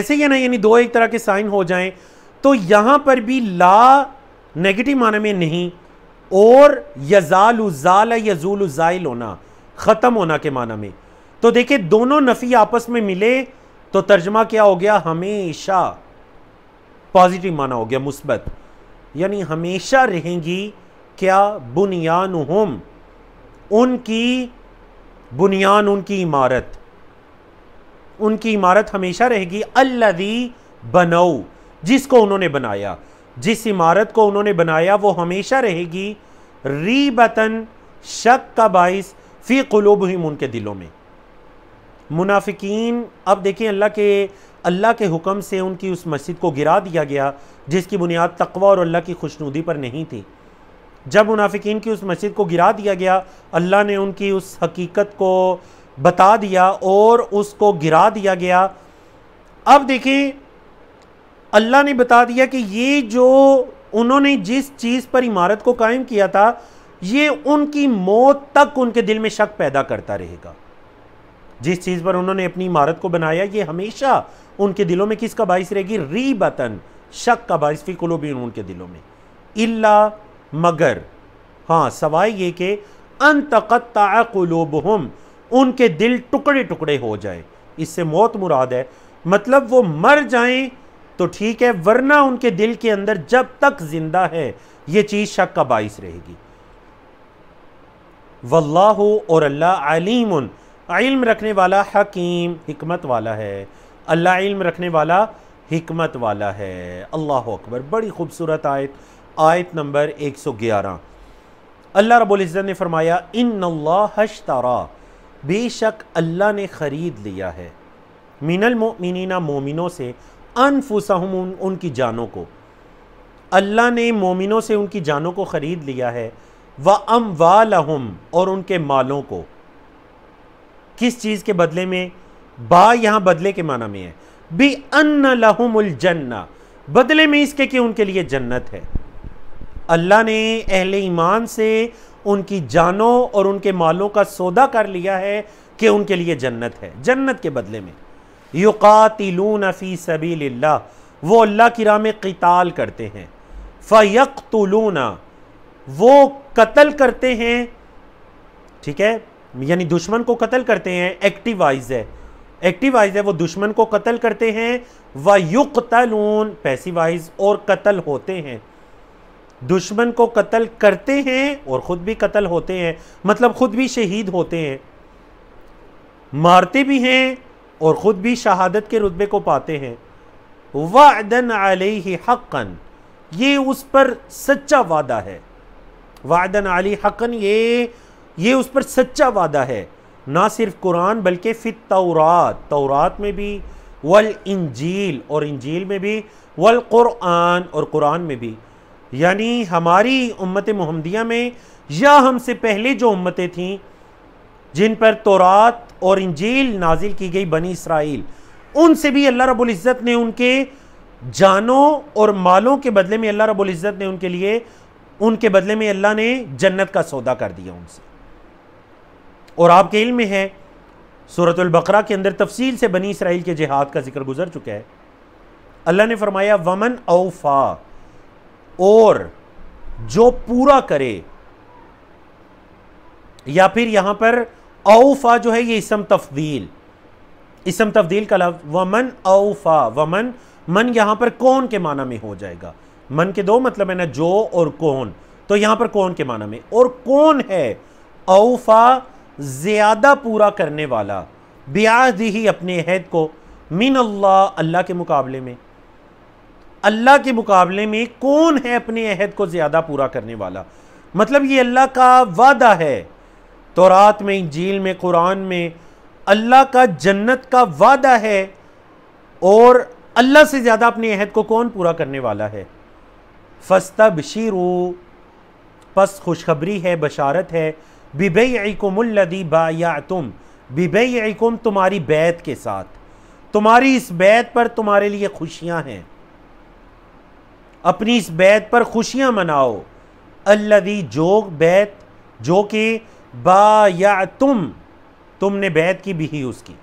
ऐसे ही है ना यानी दो एक तरह के साइन हो जाएं तो यहां पर भी ला नेगेटिव माने में नहीं और यजाल उजाल यजूल उजाइल होना ख़त्म होना के माना में तो देखिए दोनों नफ़ी आपस में मिले तो तर्जमा क्या हो गया हमेशा पॉजिटिव माना हो गया मुस्बत यानी हमेशा रहेंगी क्या बुनियान हम उनकी बुनियान उनकी इमारत उनकी इमारत हमेशा रहेगी अल्लादी बनाऊ जिसको उन्होंने बनाया जिस इमारत को उन्होंने बनाया वो हमेशा रहेगी रीबतन शक का बाइस फ़ी कलूब हिम उनके दिलों में मुनाफिकीन अब देखें अल्लाह के अल्लाह के हुक्म से उनकी उस मस्जिद को गिरा दिया गया जिसकी बुनियाद तकवा और अल्लाह की खुशनुदी पर नहीं थी जब मुनाफिकीन की उस मस्जिद को गिरा दिया गया अल्लाह ने उनकी उस हकीकत को बता दिया और उसको गिरा दिया गया अब देखें अल्लाह ने बता दिया कि ये जो उन्होंने जिस चीज़ पर इमारत को कायम किया था ये उनकी मौत तक उनके दिल में शक पैदा करता रहेगा जिस चीज़ पर उन्होंने अपनी इमारत को बनाया ये हमेशा उनके दिलों में किसका बायस रहेगी री बतन शक का बायस फी भी उनके दिलों में इल्ला मगर हाँ सवाए ये कि अनतकत्ता कुलूबहम उनके दिल टुकड़े टुकड़े हो जाए इससे मौत मुराद है मतलब वो मर जाएं तो ठीक है वरना उनके दिल के अंदर जब तक जिंदा है यह चीज़ शक का बाइस रहेगी वल्लाह और अल्लाह आलिम इल्म रखने वाला हकीम हमत वाला है अल्लाह इल्म रखने वाला हमत वाला है अल्लाह अकबर बड़ी खूबसूरत आयत आयत नंबर 111 अल्लाह रबुल्ज़त ने फरमाया इन हशतारा बेशक अल्लाह ने ख़रीद लिया है मिनल मोमिना मोमिनों से अनफुसहम उन, उनकी जानों को अल्लाह ने मोमिनों से उनकी जानों को ख़रीद लिया है व अम वालहम और उनके मालों को किस चीज़ के बदले में बा यहाँ बदले के माना में है बी अन लहुम जन्ना बदले में इसके कि उनके लिए जन्नत है अल्लाह ने अहल ईमान से उनकी जानों और उनके मालों का सौदा कर लिया है कि उनके लिए जन्नत है जन्नत के बदले में युकातिलून फ़ी सभी वो अल्लाह की राह में कताल करते हैं फ़यकतलूना वो कत्ल करते हैं ठीक है यानी दुश्मन को कत्ल करते हैं एक्टिवाइज है एक्टिवाइज है वो दुश्मन को कत्ल करते हैं व युकतलून पैसीवाइज और कत्ल होते हैं दुश्मन को कत्ल करते हैं और ख़ुद भी कत्ल होते हैं मतलब ख़ुद भी शहीद होते हैं मारते भी हैं और ख़ुद भी शहादत के रुतबे को पाते हैं वादन आलही हक़न ये उस पर सच्चा वादा है वादन अली हक़न ये ये उस पर सच्चा वादा है ना सिर्फ कुरान बल्कि फित तौरात तौरात में भी वल इंजील और इंजील में भी वल क़ुरान और कुरान में भी यानी हमारी उम्मत महमदिया में या हमसे पहले जो उम्मतें थीं जिन पर तौरात और इंजील नाजिल की गई बनी इसराइल उनसे भी अल्लाह रब्बुल इज़्ज़त ने उनके जानों और मालों के बदले में अल्लाह रब्बुल इज़्ज़त ने उनके लिए उनके बदले में अल्लाह ने जन्नत का सौदा कर दिया उनसे और आपके इल्म में है सूरतुल्बकरा के अंदर तफसील से बनी इसराइल के जिहाद का जिक्र गुजर चुका है अल्लाह ने फरमाया वमन औफा और जो पूरा करे या फिर यहां पर औफा जो है ये इसम तफदील इसम तफदील का लफ वमन औफा वमन मन यहां पर कौन के माना में हो जाएगा मन के दो मतलब है ना जो और कौन तो यहां पर कौन के माना में और कौन है औफा ज़्यादा पूरा करने वाला ब्याज ही अपने अहद को मिन अल्लाह अल्लाह के मुकाबले में अल्लाह के मुकाबले में कौन है अपने अहद को ज़्यादा पूरा करने वाला मतलब ये अल्लाह का वादा है तोरात में इंजील में कुरान में अल्लाह का जन्नत का वादा है और अल्लाह से ज़्यादा अपने अहद को कौन पूरा करने वाला है फस्ता बशीरू पस खुशखबरी है बशारत है बिबई कुमल्लदी बाया तुम बिबई कुम तुम्हारी बैत के साथ तुम्हारी इस बैत पर तुम्हारे लिए खुशियाँ हैं अपनी इस बैत पर खुशियाँ मनाओ अल्लदी जो बैत जो कि बा या तुम तुमने बैत की भी उसकी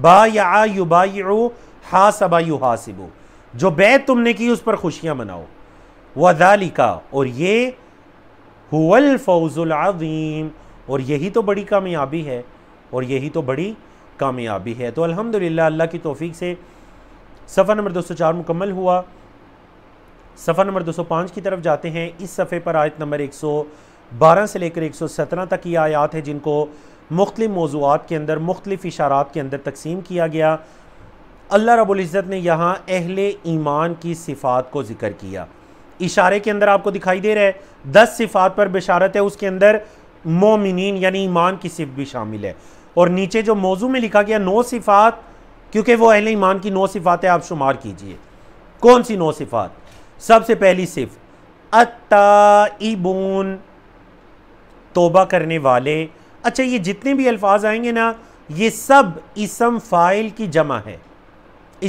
बा या युबा हा सबा यु जो बैत तुमने की उस पर खुशियाँ मनाओ वालिका और ये हुल फौजुलज़ीम और यही तो बड़ी कामयाबी है और यही तो बड़ी कामयाबी है तो अल्हम्दुलिल्लाह अल्लाह की तोफ़ी से सफ़ा नंबर 204 मुकम्मल हुआ सफ़ा नंबर 205 की तरफ जाते हैं इस सफ़े पर आयत नंबर सौ बारह से लेकर एक सौ सत्रह तक ये आयात है जिनको मुख्तलिफ मौजूद के अंदर मुख्तफ इशारात के अंदर तकसीम किया गया अल्लाह रबुल्ज़त ने यहाँ अहल ईमान की सिफ़ात को ज़िक्र किया इशारे के अंदर आपको दिखाई दे रहा है दस सिफ़ात पर बशारत है उसके अंदर मोमिन यानी ईमान की सिफ भी शामिल है और नीचे जो मौजू में लिखा गया नौ सिफ़ात क्योंकि वह अहल ईमान की नौ है आप शुमार कीजिए कौन सी नौ सिफ़ात सबसे पहली सिफ अतबून तोबा करने वाले अच्छा ये जितने भी अल्फाज आएंगे ना ये सब इसम फ़ाइल की जमा है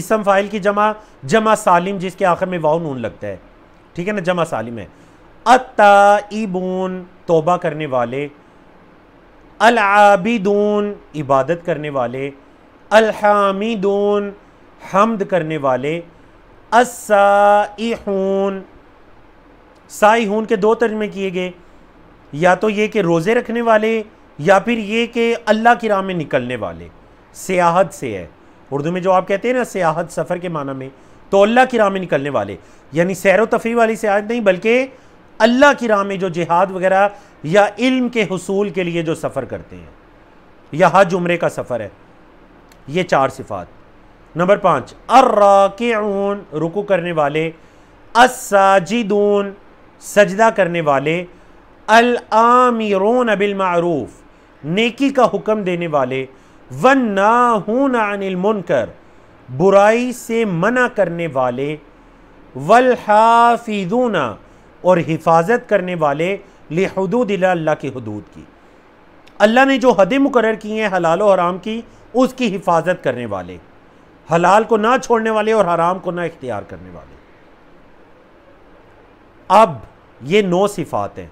इसम फ़ाइल की जमा जमा सालिम जिसके आखिर में वाउ नून लगता है ठीक है ना जमा सालिम है अतबून तोबा करने वाले अलाबिदून इबादत करने वाले अलहमिदून हमद करने वाले असाइहून साइहून के दो तर्जमे किए गए या तो ये कि रोज़े रखने वाले या फिर ये कि अल्लाह की राह में निकलने वाले सियाहत से है उर्दू में जो आप कहते हैं ना सियाहत सफ़र के माना में तो अल्लाह की राह में निकलने वाले यानी सैर व तफरी वाली सियाहत नहीं बल्कि अल्लाह की राह में जो जिहाद वगैरह या इल्म के हसूल के लिए जो सफ़र करते हैं या हज उम्र का सफ़र है ये चार सिफात नंबर पाँच अर्राकून रुकू करने वाले असाजिदून सजदा करने वाले अलामिरून बिलमूफ़ नेकी का हुक्म देने वाले वन ना ना अनिल मुनकर बुराई से मना करने वाले वल और हिफाजत करने वाले लिहदूद अल्लाह की हदूद की अल्लाह ने जो हदें मुकर की हैं हलाल और हराम की उसकी हिफाजत करने वाले हलाल को ना छोड़ने वाले और हराम को ना इख्तियार करने वाले अब ये नौ सिफात हैं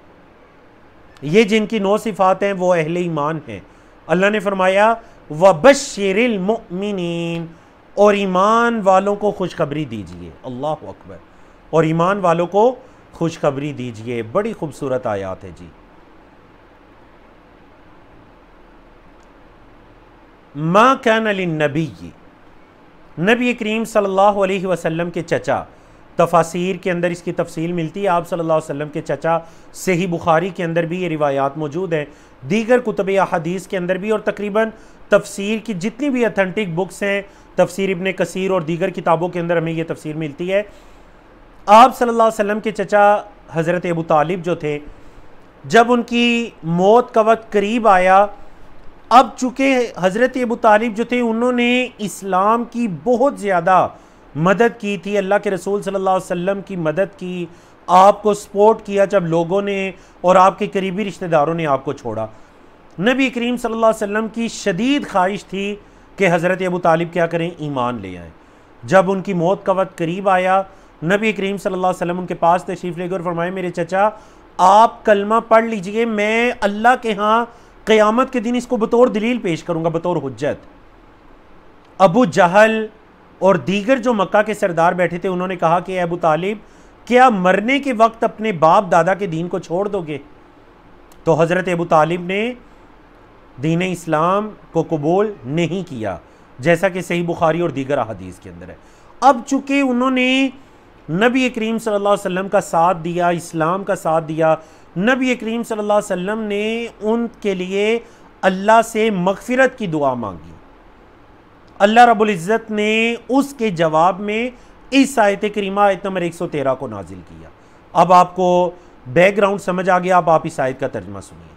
ये जिनकी नौ सिफ़ात हैं वो अहल ईमान हैं अल्लाह ने फरमाया व बशरमिन और ईमान वालों को खुशखबरी दीजिए अल्लाह अकबर और ईमान वालों को खुशखबरी दीजिए बड़ी खूबसूरत आयात है जी माँ कैन अली नबी नबी करीम सल्लल्लाहु अलैहि वसल्लम के चचा तफासिर के अंदर इसकी तफसील मिलती है आप सल्लल्लाहु अलैहि वसल्लम के चचा से ही बुखारी के अंदर भी ये रिवायात मौजूद हैं दीगर कुतब अदीस के अंदर भी और तकरीबन तफसीर की जितनी भी अथेंटिक बुक्स हैं तफसीर इबन कसीर और दीगर किताबों के अंदर हमें ये तफसीर मिलती है आप सल्लल्लाहु अलैहि वसल्लम के चचा हज़रत अबू तालिब जो थे जब उनकी मौत का वक्त करीब आया अब चूँकि हज़रत अबू तालिब जो थे उन्होंने इस्लाम की बहुत ज़्यादा मदद की थी अल्लाह के रसूल सल्लल्लाहु अलैहि वसल्लम की मदद की आपको सपोर्ट किया जब लोगों ने और आपके करीबी रिश्तेदारों ने आपको छोड़ा नबी करीम सल्लल्लाहु अलैहि वसल्लम की शदीद ख्वाहिश थी कि हज़रत अबू तालिब क्या करें ईमान ले आएँ जब उनकी मौत का वक्त करीब आया नबी करीम सल्लल्लाहु अलैहि वसल्लम उनके पास तशरीफ़ लेकर और फरमाए मेरे चचा आप कलमा पढ़ लीजिए मैं अल्लाह के यहाँ क़यामत के दिन इसको बतौर दलील पेश करूँगा बतौर हजत अबू जहल और दीगर जो मक्का के सरदार बैठे थे उन्होंने कहा कि अबू तालिब क्या मरने के वक्त अपने बाप दादा के दीन को छोड़ दोगे तो हज़रत अबू तालिब ने दीन इस्लाम को कबूल नहीं किया जैसा कि सही बुखारी और दीगर अदीस के अंदर है अब चूँकि उन्होंने नबी करीम सल्लल्लाहु अलैहि वसल्लम का साथ दिया इस्लाम का साथ दिया नबी करीम सल्लल्लाहु अलैहि वसल्लम ने उनके लिए अल्लाह से मगफिरत की दुआ मांगी अल्लाह रबुल्ज़त ने उसके जवाब में इस आयत करीमा आयत नंबर 113 को नाजिल किया अब आपको बैकग्राउंड समझ आ गया अब आप इस आयत का तर्जमा सुनिए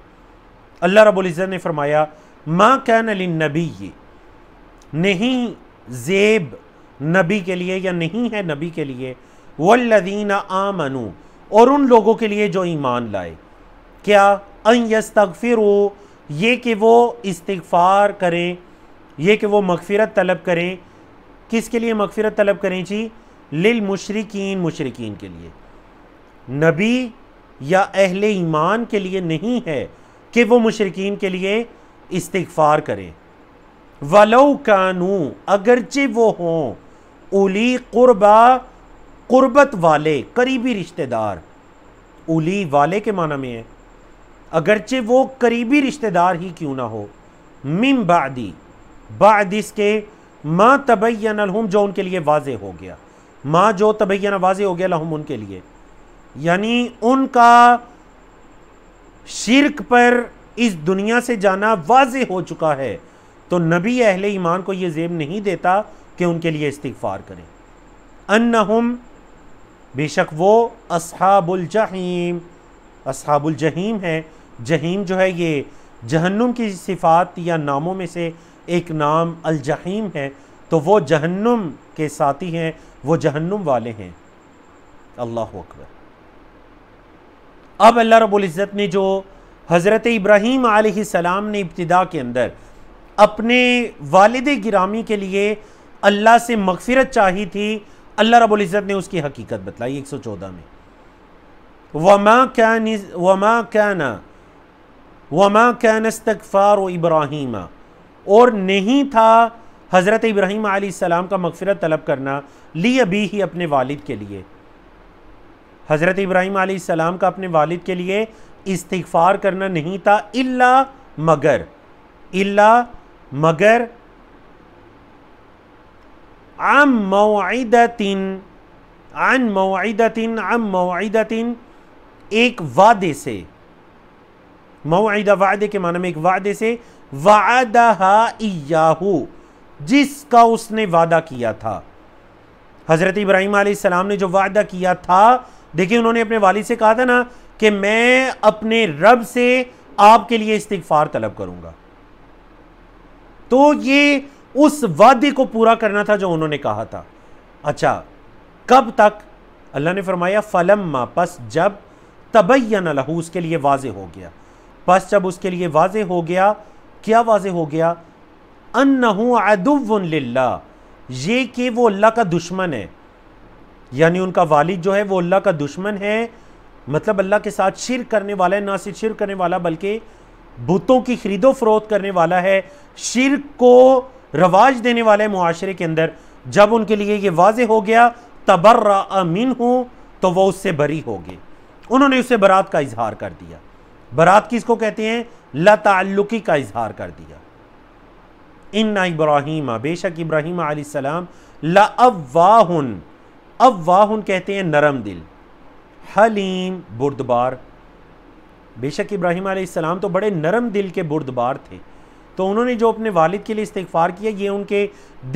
अल्लाह रबुल्ज़त ने फरमाया माँ कैन अली नबी ये नहीं जेब नबी के लिए या नहीं है नबी के लिए वल्लदीन आमनु और उन लोगों के लिए जो ईमान लाए क्या अन यस्तगफिर ये कि वो इस्तफार करें ये कि वो मगफ़रत तलब करें किसके लिए मगफ़रत तलब करें जी लिल मुशरकिन मुशरकिन के लिए नबी या अहल ईमान के लिए नहीं है कि वो मशरकिन के लिए इस्तफ़ार करें वलो कानू अगरचे वो हों उली कुर्बा कुर्बत वाले करीबी रिश्तेदार उली वाले के माना में है अगरचे वो करीबी रिश्तेदार ही क्यों ना हो मिम बादी बाद इसके माँ तबैन लहम जो उनके लिए वाज हो गया माँ जो तबैन वाज हो गया लहम उनके लिए यानी उनका शिरक पर इस दुनिया से जाना वाज हो चुका है तो नबी अहल ईमान को ये जेब नहीं देता कि उनके लिए इस्तफ़ार करें अन बेशक वो असहाबुलजहीम असहाबुलजहीम है जहीम जो है ये जहन्नुम की सिफ़ात या नामों में से एक नाम अलजहीम है तो वो जहन्नुम के साथी हैं वो जहन्नुम वाले हैं अल्लाह अकबर अब अल्लाह रबुल्ज़त ने जो हज़रत इब्राहीम सलाम ने इब्तदा के अंदर अपने वालद गिरामी के लिए अल्लाह से मगफिरत चाही थी अल्लाह रबुल्ज़त ने उसकी हकीकत बतलाई एक सौ चौदह में वमा क्या वमा क्या वमा क्या नस्तफ़ार इब्राहीमा और नहीं था हज़रत इब्राहिम आसमाम का मगफरत तलब करना ली अभी ही अपने वालिद के लिए हज़रत इब्राहिम आसमाम का अपने वालिद के लिए इस्तफ़ार करना नहीं था इल्ला मगर इल्ला मगर आम मौदतिन आन मौदतिन आम मौदतिन एक वादे से मौदा वादे के माना में एक वादे से वाहू जिसका उसने वादा किया था हज़रत इब्राहिम आसमाम ने जो वादा किया था देखिए उन्होंने अपने वाली से कहा था ना कि मैं अपने रब से आपके लिए इस्तफार तलब करूंगा तो ये उस वादे को पूरा करना था जो उन्होंने कहा था अच्छा कब तक अल्लाह ने फरमाया फलम पस जब तबैया न लहू उसके लिए वाज हो गया पस जब उसके लिए वाज हो गया क्या वाज हो गया अनहुन लिल्ला ये कि वो अल्लाह का दुश्मन है यानी उनका वालिद जो है वो अल्लाह का दुश्मन है मतलब अल्लाह के साथ शिर करने वाला है ना सिर्फ शिर करने वाला बल्कि बुतों की खरीदो फरोख्त करने वाला है शिर को रवाज देने वाला है माशरे के अंदर जब उनके लिए ये वाज हो गया तबर्रा अमीन हूँ तो वह उससे बरी हो गए उन्होंने उससे बरात का इजहार कर दिया बारात किसको कहते हैं लताल्लुकी का इजहार कर दिया इन इब्राहिम बेशक इब्राहिम आसमाम लवाहन अवाहन कहते हैं नरम दिल हलीम बुरदबार बेशक इब्राहिम आलाम तो बड़े नरम दिल के बुरदबार थे तो उन्होंने जो अपने वालिद के लिए इस्तफार किया ये उनके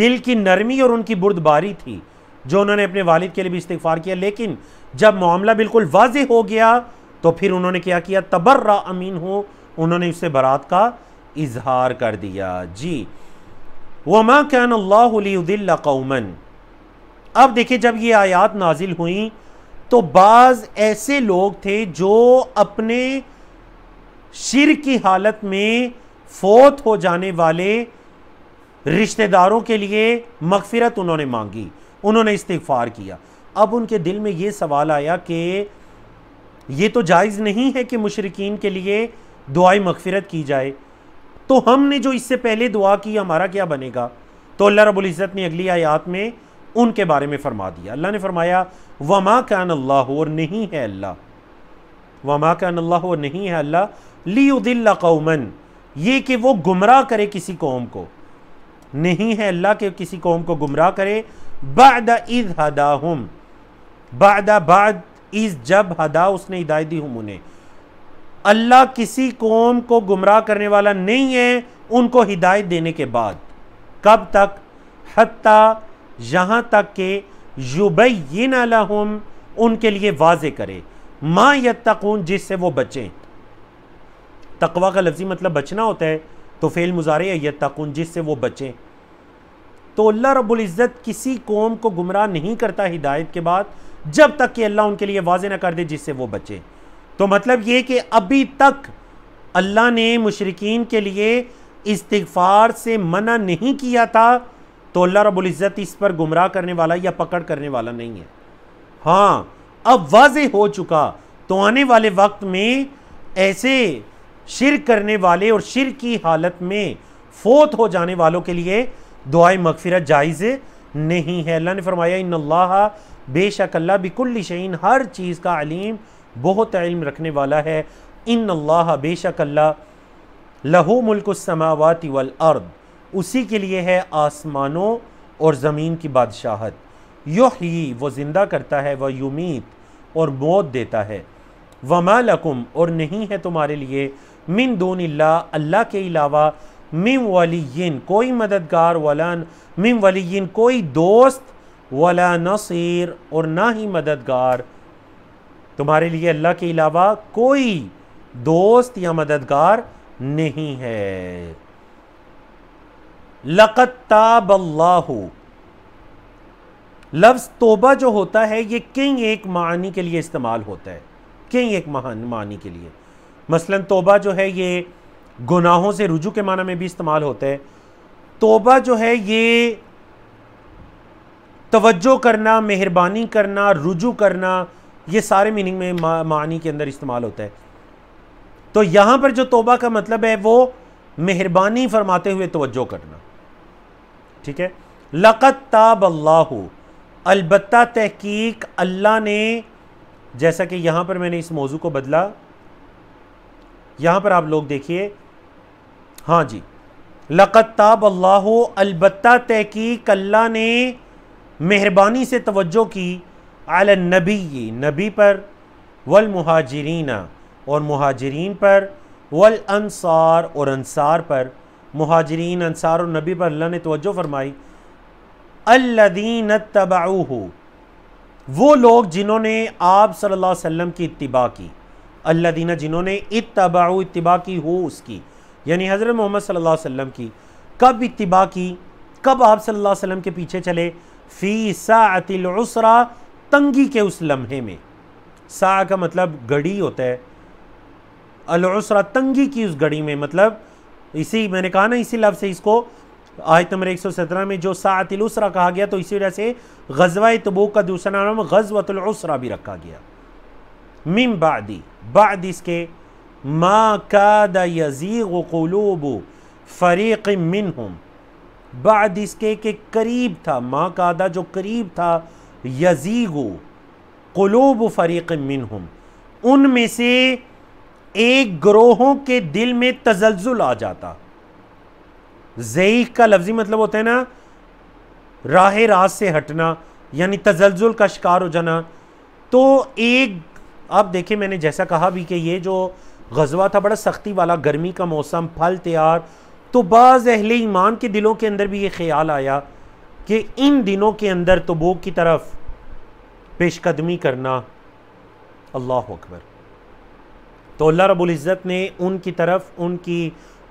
दिल की नरमी और उनकी बुरदबारी थी जो उन्होंने अपने वालिद के लिए भी इस्तफार किया लेकिन जब मामला बिल्कुल वाज हो गया तो फिर उन्होंने क्या किया तबर्रा अमीन हो उन्होंने उससे बरात का इजहार कर दिया जी वमा क्या अल्लादिल्ला कौमन अब देखिए जब ये आयात नाजिल हुई तो बाज़ ऐसे लोग थे जो अपने शिर की हालत में फोत हो जाने वाले रिश्तेदारों के लिए मगफिरत उन्होंने मांगी उन्होंने इस्तफ़ार किया अब उनके दिल में ये सवाल आया कि ये तो जायज़ नहीं है कि मुशरकिन के लिए दुआई मगफिरत की जाए तो हमने जो इससे पहले दुआ की हमारा क्या बनेगा तो अल्लाह रबुल्ज़त ने अगली आयात में उनके बारे में फरमा दिया अल्लाह ने फरमाया वमा कान अल्लाह और नहीं है अल्लाह वमा कान अल्लाह और नहीं है अल्लाह लीदिल्ला कौमन ये कि वो गुमराह करे किसी कौम को नहीं है अल्लाह के किसी कौम को गुमराह करे बाद इद हदाहम बादा बाद इस जब हदा उसने हिदायत दी हूं उन्हें अल्लाह किसी कौम को गुमराह करने वाला नहीं है उनको हिदायत देने के बाद कब तक हती यहाँ तक के युबैन अलहम उनके लिए वाज करे माँ यकून जिससे वो बचें तकवा का लफ्ज़ी मतलब बचना होता है तो फ़ेल मुजारे यकून जिससे वो बचें तो अल्लाह रबुल्जत किसी कौम को गुमराह नहीं करता हिदायत के बाद जब तक कि अल्लाह उनके लिए वाजे ना कर दे जिससे वो बचे तो मतलब ये कि अभी तक अल्लाह ने मुशरकिन के लिए इस्तफार से मना नहीं किया था तो अल्लाह रबुल्ज़त इस पर गुमराह करने वाला या पकड़ करने वाला नहीं है हाँ अब वाज हो चुका तो आने वाले वक्त में ऐसे शिर करने वाले और शिर की हालत में फोत हो जाने वालों के लिए दुआ मगफिरत जायज़ नहीं है अल्लाह ने फरमाया इन बेशक अल्लाह बिकुल शहीन हर चीज़ का अलीम बहुत इल्म रखने वाला है इन अल्लाह बेशक अल्लाह लहू मुल्क समावत वल अर्द उसी के लिए है आसमानों और ज़मीन की बादशाहत ही वो ज़िंदा करता है वह युमीत और मौत देता है वमा लकुम और नहीं है तुम्हारे लिए मिन दोन अल्लाह के अलावा मिम वलीन कोई मददगार वलन मिम वलीन कोई दोस्त वला नसीर और ना ही मददगार तुम्हारे लिए अल्लाह के अलावा कोई दोस्त या मददगार नहीं है लकत ताब अल्लाह लफ्ज़ तोबा जो होता है ये किंग एक मानी के लिए इस्तेमाल होता है किंग एक महान मानी के लिए मसलन तोबा जो है ये गुनाहों से रुजू के माना में भी इस्तेमाल होता है तोबा जो है ये तवज्जो करना मेहरबानी करना रुजू करना ये सारे मीनिंग में मानी के अंदर इस्तेमाल होता है तो यहाँ पर जो तोबा का मतलब है वो मेहरबानी फरमाते हुए तवज्जो करना ठीक है लक़त ताब अल्लाह अलबत् तहकीक अल्लाह ने जैसा कि यहाँ पर मैंने इस मौजू को बदला यहाँ पर आप लोग देखिए हाँ जी लक़त ताब अल्लाह अलबत् तहकीक अल्लाह ने मेहरबानी से तवज्जो की आल नबी नबी पर वल महाजरीना और महाजरीन पर वल अनसार और अनसार पर महाजरीन अनसार और नबी पर अल्लाह ने तोज्जो फरमाई अल्लादीन तबाऊ वो लोग जिन्होंने आप सल्लल्लाहु अलैहि वसल्लम की इत्तिबा की अल्लादीन जिन्होंने इतबाऊ इत्तिबा की हो उसकी यानी हज़रत मोहम्मद सल्लल्लाहु अलैहि वसल्लम की कब इत्तिबा की कब आप सल्लल्लाहु अलैहि वसल्लम के पीछे चले फ़ी सातिलसरा तंगी के उस लम्हे में सा का मतलब घड़ी होता है अलसरा तंगी की उस घड़ी में मतलब इसी मैंने कहा ना इसी लफ्ज़ से इसको आयत नंबर 117 में जो सातिलसरा कहा गया तो इसी वजह से गजवा तबूक का दूसरा नाम गजवतलसरा भी रखा गया मिम बादी बाद इसके मा का दजीग वलूब फ़रीक मिन हम बाद इसके के करीब था माँ का आधा जो करीब था यजीगो कलोब फ़रीक मिन उनमें से एक ग्रोहों के दिल में तजलजुल आ जाता जईक का लफ्ज़ी मतलब होता है ना राह रास से हटना यानी तजलजुल का शिकार हो जाना तो एक आप देखिए मैंने जैसा कहा भी कि ये जो गजवा था बड़ा सख्ती वाला गर्मी का मौसम फल तैयार तो बाज़ अहले ईमान के दिलों के अंदर भी ये ख्याल आया कि इन दिनों के अंदर तबूक तो की तरफ पेशकदमी करना अल्लाह अकबर तो अल्लाह रबुल्ज़त ने उनकी तरफ उनकी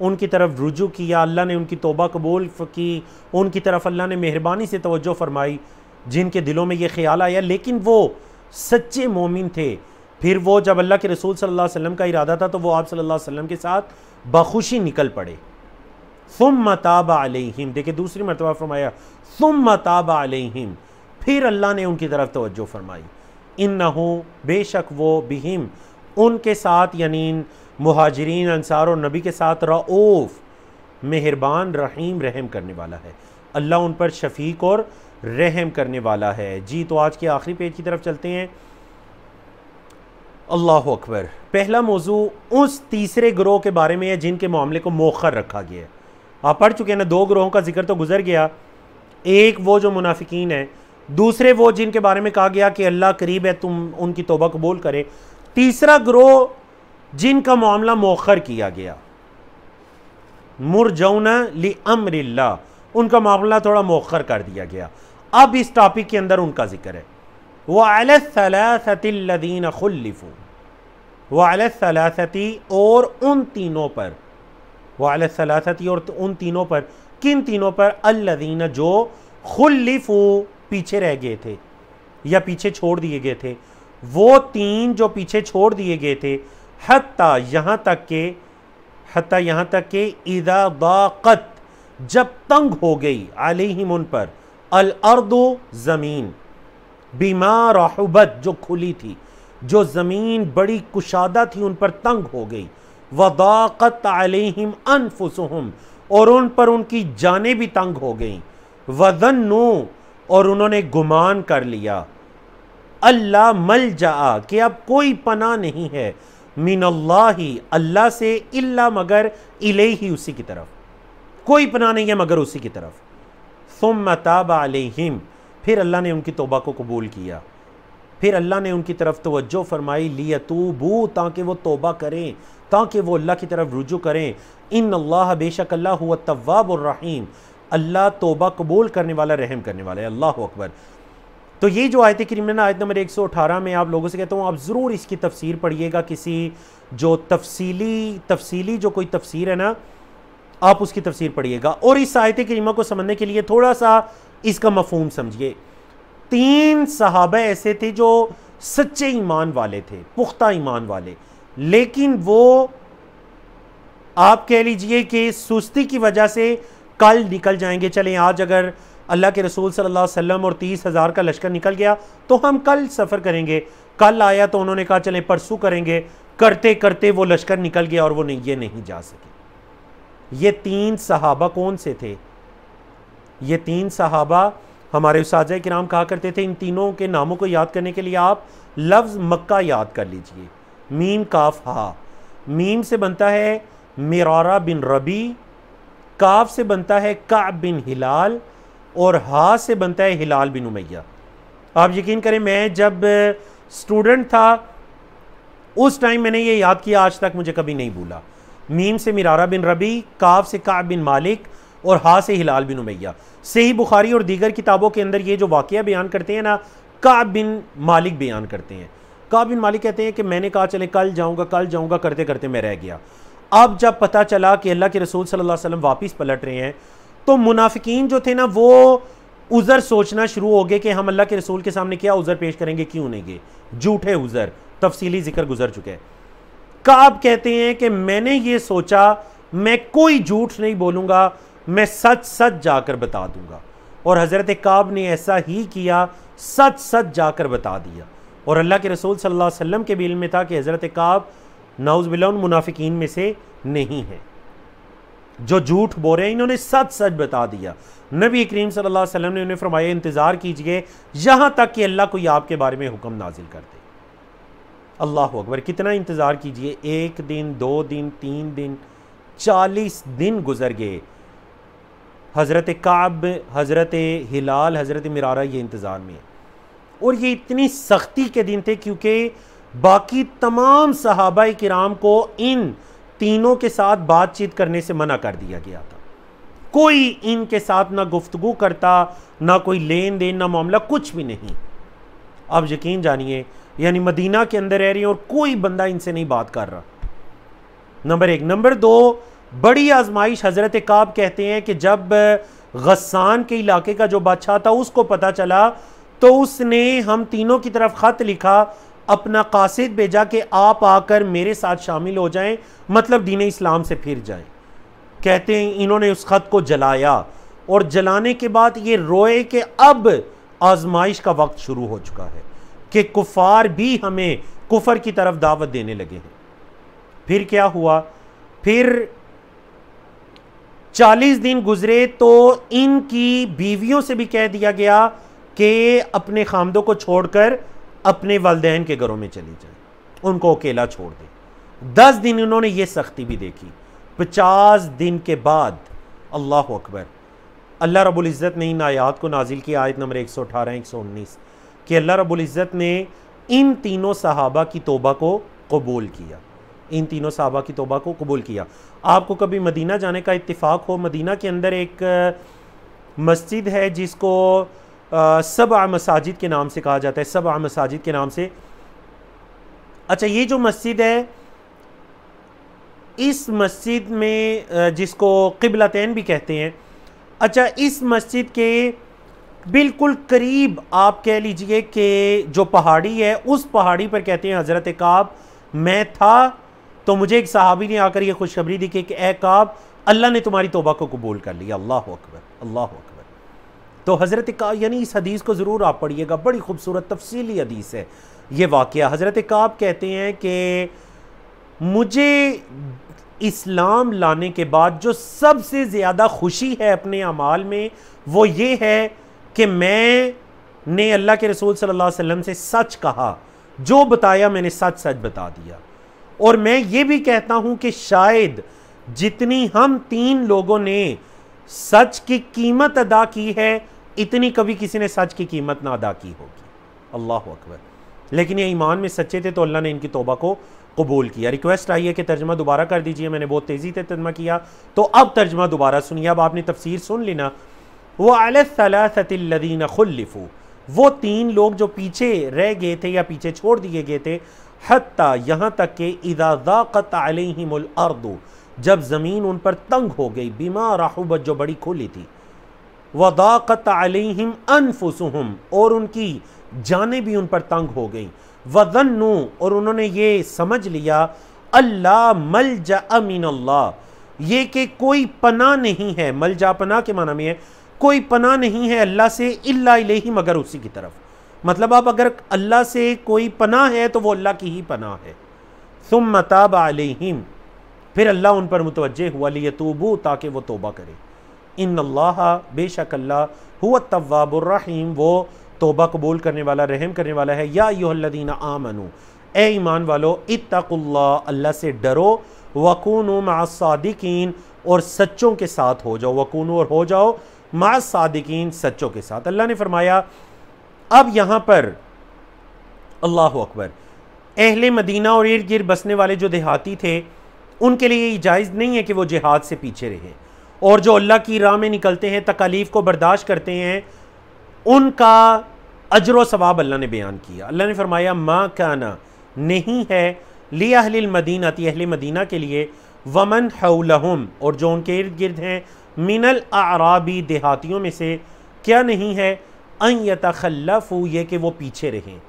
उनकी तरफ रुजू किया अल्लाह ने उनकी तोबा कबूल की उनकी तरफ अल्लाह ने मेहरबानी से तवज्जो फरमाई जिनके दिलों में ये ख्याल आया लेकिन वो सच्चे मोमिन थे फिर वो जब अल्लाह के रसूल सल्लल्लाहु अलैहि वसल्लम का इरादा था तो वो आप सल्लल्लाहु अलैहि वसल्लम के साथ बखुशी निकल पड़े सुम मताब देखिए दूसरी मरतबा फरमाया सुम मताब आलिम फिर अल्लाह ने उनकी तरफ तोज्जो फरमाई इन न हो बेशक वो बिहिम उनके साथ यानी महाजरीन अनसार और नबी के साथ रऊफ़ मेहरबान रहीम रहम करने वाला है अल्लाह उन पर शफीक और रहम करने वाला है जी तो आज के आखिरी पेज की तरफ चलते हैं अल्लाह अकबर पहला मौजू उस तीसरे ग्रोह के बारे में है जिनके मामले को मौखर रखा गया है आप पढ़ चुके हैं ना दो ग्रोहों का जिक्र तो गुजर गया एक वो जो मुनाफिकीन है दूसरे वो जिनके बारे में कहा गया कि अल्लाह करीब है तुम उनकी तोबा कबूल करें तीसरा ग्रोह जिनका मामला मौखर किया गया मुरजौना ली अमर उनका मामला थोड़ा मौखर कर दिया गया अब इस टॉपिक के अंदर उनका जिक्र है वह खुल्लिफ़ वलसलासती और उन तीनों पर वालसलासती और उन तीनों पर किन तीनों पर अल्लादीन जो खुल्लिफू पीछे रह गए थे या पीछे छोड़ दिए गए थे वो तीन जो पीछे छोड़ दिए गए थे हती यहाँ तक के हती यहाँ तक के इदा बाक़त जब तंग हो गई आलिहिम उन पर अल अर्दो ज़मीन बीमा राहबत जो खुली थी जो ज़मीन बड़ी कुशादा थी उन पर तंग हो गई वदाक़त अलहम अनफुसहम और उन पर उनकी जानें भी तंग हो गईं वजन नो और उन्होंने गुमान कर लिया अल्लाह मल जा कि अब कोई पना नहीं है मिन अल्लाह अल्लाह से अल्ला मगर इले ही उसी की तरफ कोई पना नहीं है मगर उसी की तरफ सुम मताब अलहिम फिर अल्लाह ने उनकी तोबा को कबूल किया फिर अल्लाह ने उनकी तरफ तोज्जो फरमाई बू ताकि वो तोबा करें ताकि वो अल्लाह की तरफ रुजू करें इन अल्लाह बेशक अल्लाह हुआ तवाब और रहीम अल्लाह तोबा कबूल करने वाला रहम करने वाला है अल्लाह अकबर तो ये जो आयत करीम ना आयत नंबर 118 में आप लोगों से कहता हूँ आप ज़रूर इसकी तफसीर पढ़िएगा किसी जो तफसीली तफसीली जो कोई तफसीर है ना आप उसकी तफसीर पढ़िएगा और इस आयत करीमा को समझने के लिए थोड़ा सा इसका मफहम समझिए तीन सहाबा ऐसे थे जो सच्चे ईमान वाले थे पुख्ता ईमान वाले लेकिन वो आप कह लीजिए कि सुस्ती की वजह से कल निकल जाएंगे चले आज अगर अल्लाह के रसूल सल्लल्लाहु अलैहि वसल्लम और तीस हज़ार का लश्कर निकल गया तो हम कल सफ़र करेंगे कल आया तो उन्होंने कहा चलें परसों करेंगे करते करते वो लश्कर निकल गया और वो नहीं ये नहीं जा सके ये तीन सहाबा कौन से थे ये तीन सहाबा हमारे उसाजा नाम कहा करते थे इन तीनों के नामों को याद करने के लिए आप लफ्ज़ मक्का याद कर लीजिए मीम काफ हा मीम से बनता है मरारा बिन रबी काफ से बनता है काब बिन हिलाल और हा से बनता है हिलाल बिन उमैया आप यकीन करें मैं जब स्टूडेंट था उस टाइम मैंने ये याद किया आज तक मुझे कभी नहीं भूला मीम से मिरारा बिन रबी काफ से काब बिन मालिक और हा से हिलाल बिन उमैया सही बुखारी और दीगर किताबों के अंदर ये जो वाक़ बयान करते हैं ना काब बिन मालिक बयान करते हैं काब बिन मालिक कहते हैं कि मैंने कहा चले कल जाऊँगा कल जाऊँगा करते करते मैं रह गया अब जब पता चला कि अल्लाह के रसूल सल्ला अलैहि वापस पलट रहे हैं तो मुनाफिकीन जो थे ना वो उज़र सोचना शुरू हो गए कि हम अल्लाह के रसूल के सामने क्या उज़र पेश करेंगे क्यों नहीं गए झूठे उज़र तफसीली जिक्र गुजर चुके हैं काब कहते हैं कि मैंने ये सोचा मैं कोई झूठ नहीं बोलूँगा मैं सच सच जाकर बता दूंगा और हज़रत काब ने ऐसा ही किया सच सच जाकर बता दिया और अल्लाह के रसूल सल्लल्लाहु अलैहि वसल्लम के भी इल्म में था कि हज़रत काब उन मुनाफिकीन में से नहीं हैं जो झूठ बोल रहे हैं इन्होंने सच सच बता दिया नबी करीम सल्लल्लाहु अलैहि वसल्लम ने उन्हें फरमाया इंतज़ार कीजिए यहाँ तक कि अल्लाह कोई आपके बारे में हुक्म नाजिल कर दे अल्लाह अकबर कितना इंतज़ार कीजिए एक दिन दो दिन तीन दिन चालीस दिन गुजर गए हज़रत काब हज़रत हिलाल हज़रत मरारा ये इंतज़ार में और ये इतनी सख्ती के दिन थे क्योंकि बाकी तमाम सहाबा कराम को इन तीनों के साथ बातचीत करने से मना कर दिया गया था कोई इनके साथ ना गुफ्तगु करता ना कोई लेन देन ना मामला कुछ भी नहीं आप यकीन जानिए यानी मदीना के अंदर रह रही और कोई बंदा इनसे नहीं बात कर रहा नंबर एक नंबर दो बड़ी आजमाइश हज़रत काब कहते हैं कि जब गस्सान के इलाके का जो बादशाह था उसको पता चला तो उसने हम तीनों की तरफ ख़त लिखा अपना कासिद भेजा कि आप आकर मेरे साथ शामिल हो जाएं मतलब दीन इस्लाम से फिर जाएं कहते हैं इन्होंने उस ख़त को जलाया और जलाने के बाद ये रोए कि अब आजमाइश का वक्त शुरू हो चुका है कि कुफार भी हमें कुफर की तरफ दावत देने लगे हैं फिर क्या हुआ फिर चालीस दिन गुजरे तो इनकी बीवियों से भी कह दिया गया कि अपने खामदों को छोड़कर अपने वालदेन के घरों में चले जाए उनको अकेला छोड़ दें दस दिन उन्होंने ये सख्ती भी देखी पचास दिन के बाद अल्लाह अकबर अल्लाह रबुल्ज़त ने इन आयात को नाजिल की आयत नंबर एक सौ अठारह एक सौ उन्नीस कि अल्लाह रबुल्ज़त ने इन तीनों सहाबा की तोबा को कबूल किया इन तीनों सहाबा की तोबा को कबूल किया आपको कभी मदीना जाने का इतफ़ाक़ हो मदीना के अंदर एक मस्जिद है जिसको सब मसाजिद के नाम से कहा जाता है सबा मसाजिद के नाम से अच्छा ये जो मस्जिद है इस मस्जिद में जिसको किबलातैन भी कहते हैं अच्छा इस मस्जिद के बिल्कुल करीब आप कह लीजिए कि जो पहाड़ी है उस पहाड़ी पर कहते हैं हज़रत काब मैं था तो मुझे एक सहाबी ने आकर ये खुशखबरी दी कि ए काब अल्लाह ने तुम्हारी तोबा को कबूल कर लिया अल्लाह अकबर अल्लाह अकबर तो हज़रत काब यानी इस हदीस को ज़रूर आप पढ़िएगा बड़ी खूबसूरत तफसीली हदीस है ये वाक़ हज़रत काब कहते हैं कि मुझे इस्लाम लाने के बाद जो सबसे ज़्यादा खुशी है अपने अमाल में वो ये है कि मैं ने अल्लाह के रसूल सल्लल्लाहु अलैहि वसल्लम से सच कहा जो बताया मैंने सच सच बता दिया और मैं ये भी कहता हूँ कि शायद जितनी हम तीन लोगों ने सच की कीमत अदा की है इतनी कभी किसी ने सच की कीमत ना अदा की होगी अल्लाह अकबर लेकिन ये ईमान में सच्चे थे तो अल्लाह ने इनकी तोबा को कबूल किया रिक्वेस्ट आई है कि तर्जमा दोबारा कर दीजिए मैंने बहुत तेज़ी से तर्जमा किया तो अब तर्जमा दोबारा सुनिए अब आपने तफसीर सुन लेना वो अलसलादीन खुल्लिफू वो तीन लोग जो पीछे रह गए थे या पीछे छोड़ दिए गए थे हती यहाँ तक के इजाज़ाक़त अलहमल जब ज़मीन उन पर तंग हो गई बीमा राहुबत जो बड़ी खुली थी वदाक़त अलहम अनफुसहम और उनकी जानें भी उन पर तंग हो गई वदन्नु और उन्होंने ये समझ लिया अल्लाह मलजा अमीन अल्लाह ये कि कोई पना नहीं है मल जा पना के माना में है कोई पना नहीं है अल्लाह से इल्ला ही मगर उसी की तरफ मतलब आप अगर अल्लाह से कोई पना है तो वो अल्लाह की ही पना है सुम मताब फिर अल्लाह उन पर मुतवजह हुआ लिए तोबू ताकि वो तोबा करें इन अल्लाह बेशक अल्लाह हुआ तवाबुर्रहीम वो तोबा कबूल करने वाला रहम करने वाला है या योल्लदीन आमनु ए ईमान वालो इतकुल्ला अल्लाह से डरो वकून मासादिकीन और सच्चों के साथ हो जाओ वकून और हो जाओ मासादिकीन सच्चों के साथ अल्लाह ने फरमाया अब यहाँ पर अल्लाह अकबर अहल मदीना और इर्द गिर्द बसने वाले जो देहाती थे उनके लिए ये जायज़ नहीं है कि वो जिहाद से पीछे रहे और जो अल्लाह की राह में निकलते हैं तकालीफ़ को बर्दाश्त करते हैं उनका अजर सवाब अल्लाह ने बयान किया अल्लाह ने फरमाया माँ काना नहीं है लिया अहिल मदीना ती अहल मदीना के लिए वमन हम और जो उनके इर्द गिर्द हैं मिनल आराबी देहातियों में से क्या नहीं है अन ये कि वो पीछे रहें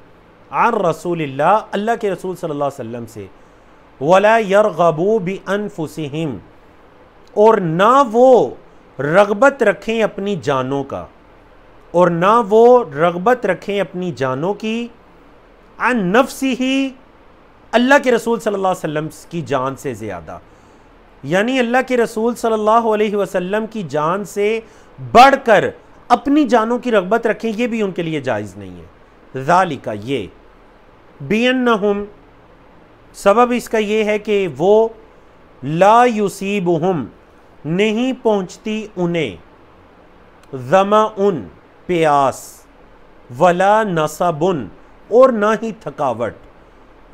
आर रसूल अल्लाह के रसूल सल्लल्लाहु अलैहि वसल्लम से वला यरगबू भी अनफुसिम और ना वो रगबत रखें अपनी जानों का और ना वो रगबत रखें अपनी जानों की अन नफसी ही अल्लाह के रसूल सल्लल्लाहु अलैहि वसल्लम की जान से ज़्यादा यानी अल्लाह के रसूल सल्लल्लाहु अलैहि वसल्लम की जान से बढ़कर अपनी जानों की रगबत रखें यह भी उनके लिए जायज़ नहीं है जालिका ये बियन न सबब इसका ये है कि वो ला युसीब हम नहीं पहुँचती उन्हें जमा उन प्यास वला नसबुन और ना ही थकावट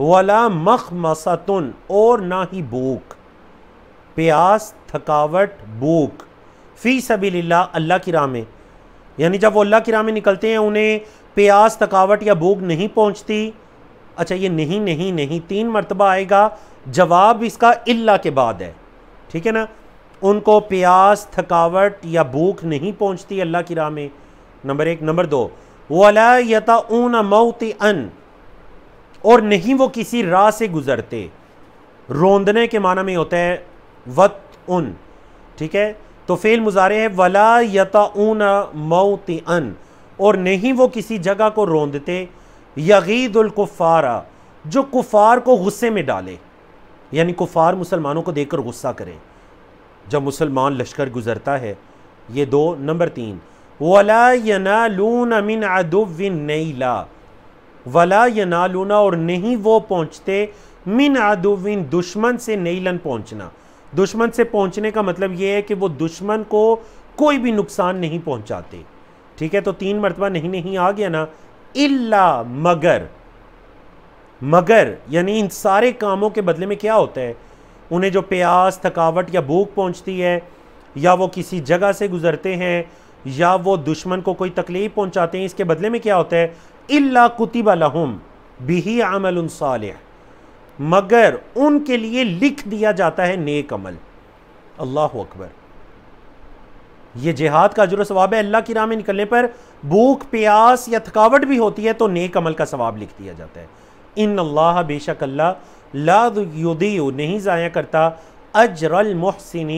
वला मख मसतुन और ना ही भूख प्यास थकावट भूख फ़ी सबीला अल्लाह की राह में यानी जब वो अल्लाह की राह में निकलते हैं उन्हें प्यास थकावट या भूख नहीं पहुंचती अच्छा ये नहीं नहीं नहीं तीन मरतबा आएगा जवाब इसका इल्ला के बाद है ठीक है ना उनको प्यास थकावट या भूख नहीं पहुंचती अल्लाह की राह में नंबर एक नंबर दो वलायता ऊन मऊत अन और नहीं वो किसी राह से गुज़रते रोंदने के माना में होता है वत उन ठीक है तो फेल मुजारे है वला यता ऊन मऊत अन और नहीं वो किसी जगह को रोंदते यगीदुल्कुफ़ारा जो कुफ़ार को गुस्से में डाले यानी कुफ़ार मुसलमानों को देखकर गुस्सा करें जब मुसलमान लश्कर गुजरता है ये दो नंबर तीन वला यनालून मिन अदुविन नईला वला यनालूना और नहीं वो पहुँचते मिन अदुविन दुश्मन से नईलन पहुँचना दुश्मन से पहुँचने का मतलब ये है कि वो दुश्मन को कोई भी नुकसान नहीं पहुँचाते ठीक है तो तीन मरतबा नहीं नहीं आ गया ना इल्ला मगर मगर यानी इन सारे कामों के बदले में क्या होता है उन्हें जो प्यास थकावट या भूख पहुंचती है या वो किसी जगह से गुजरते हैं या वो दुश्मन को कोई तकलीफ पहुंचाते हैं इसके बदले में क्या होता है इल्ला कुतिब लहुम बिही अमल सालिह मगर उनके लिए लिख दिया जाता है नेक अमल अल्लाह अकबर ये जिहाद का अजर सवाब है अल्लाह की राह में निकलने पर भूख प्यास या थकावट भी होती है तो नेक अमल का सवाब लिख दिया जाता है इन अल्लाह बेशक अल्लाह लादी नहीं ज़ाया करता अजरल महसिन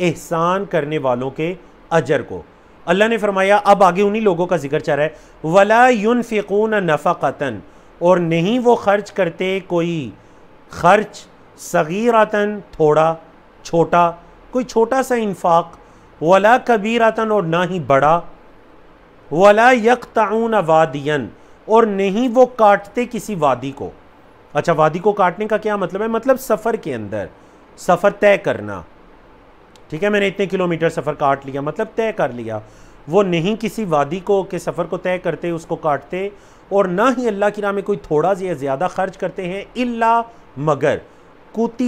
एहसान करने वालों के अजर को अल्लाह ने फरमाया अब आगे उन्हीं लोगों का जिक्र चाह रहा है वला यून फ़िकून नफ़ाकतन और नहीं वो खर्च करते कोई खर्च सगीरातन थोड़ा छोटा कोई छोटा सा इन्फाक वला कबीरातन और ना ही बड़ा वला यकताउन वादियन और नहीं वो काटते किसी वादी को अच्छा वादी को काटने का क्या मतलब है मतलब सफ़र के अंदर सफ़र तय करना ठीक है मैंने इतने किलोमीटर सफ़र काट लिया मतलब तय कर लिया वो नहीं किसी वादी को के सफ़र को तय करते उसको काटते और ना ही अल्लाह की राह में कोई थोड़ा या ज़्यादा खर्च करते हैं इल्ला मगर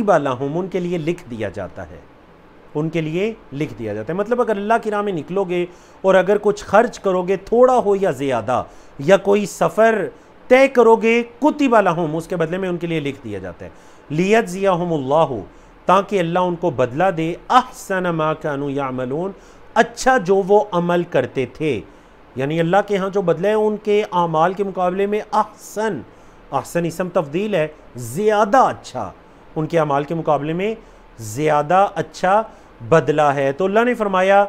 बाला हम उनके लिए लिख दिया जाता है उनके लिए लिख दिया जाता है मतलब अगर अल्लाह की राह में निकलोगे और अगर कुछ खर्च करोगे थोड़ा हो या ज़्यादा या कोई सफ़र तय करोगे वाला हम उसके बदले में उनके लिए लिख दिया जाता है लियत ज़िया अल्लाह ताकि अल्लाह उनको बदला दे अहसन मा कानू या अमलून अच्छा जो वो अमल करते थे यानी अल्लाह के यहाँ जो बदले हैं उनके अमाल के मुकाबले में अहसन अहसन इसम तब्दील है ज़्यादा अच्छा उनके अमाल के मुकाबले में ज़्यादा अच्छा बदला है तो अल्लाह ने फरमाया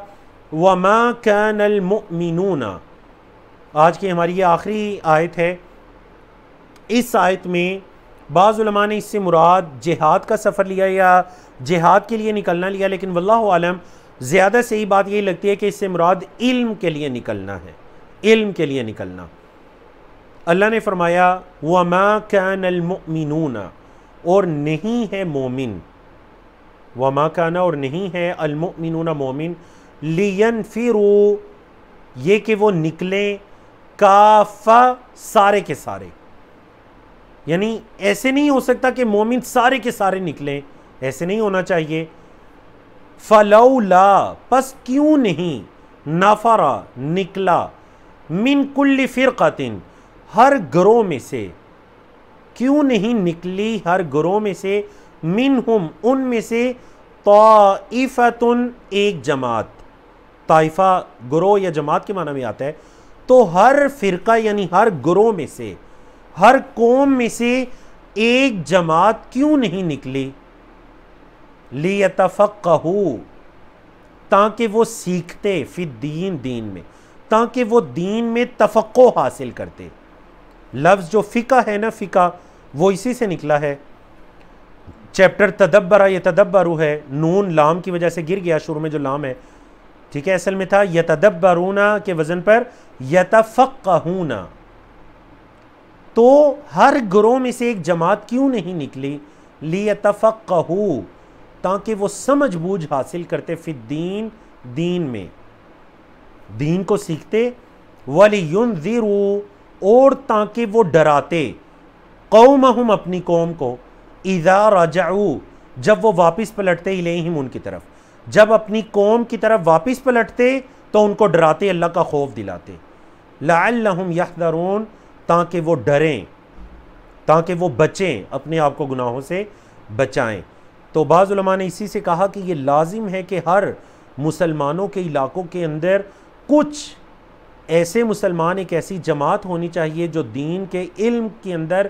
वमा कनमिन आज की हमारी ये आखिरी आयत है इस आयत में बाज़ुलमा ने इससे मुराद जिहाद का सफ़र लिया या जिहाद के लिए निकलना लिया लेकिन वल्लम ज़्यादा सही बात यही लगती है कि इससे मुराद इल्म के लिए निकलना है इल्म के लिए निकलना अल्लाह ने फरमाया वमा कान और नहीं है मोमिन वमा काना और नहीं है अलमिन मोमिन लियन फिर ये कि वो निकलें काफ़ा सारे के सारे यानी ऐसे नहीं हो सकता कि मोमिन सारे के सारे निकलें ऐसे नहीं होना चाहिए फलौला पस क्यों नहीं नाफारा निकला मिन कुल्ली फ़िरक़ातिन हर ग्रोह में से क्यों नहीं निकली हर ग्रोह में से मिन हम उन में से तोफ़तन एक जमात ताइफा ग्रोह या जमात के माना में आता है तो हर फ़िरका यानी हर ग्रोह में से हर कौम में से एक जमात क्यों नहीं निकली कहू ताकि वो सीखते फिर दीन दीन में ताकि वो दीन में तफक् हासिल करते लफ्ज़ जो फ़िका है ना फ़िका वो इसी से निकला है चैप्टर तदब्बरा यह तदब्बरू है नून लाम की वजह से गिर गया शुरू में जो लाम है ठीक है असल में था यह तदब्बरूना के वज़न पर यतफ़ूना तो हर ग्रोह में से एक जमात क्यों नहीं निकली कहू ताकि वो समझ बूझ हासिल करते फिर दीन दीन में दीन को सीखते वाली युन और ताकि वो डराते कौम हम अपनी कौम को ईजा राजाऊ जब वो वापस पलटते इलेहिम उनकी तरफ जब अपनी कौम की तरफ वापस पलटते तो उनको डराते अल्लाह का खौफ दिलाते लाम यह ताकि वो डरें ताकि वो बचें अपने आप को गुनाहों से बचाएं तो बाज़ुलमा ने इसी से कहा कि ये लाजिम है कि हर मुसलमानों के इलाकों के अंदर कुछ ऐसे मुसलमान एक ऐसी जमात होनी चाहिए जो दीन के इल्म के अंदर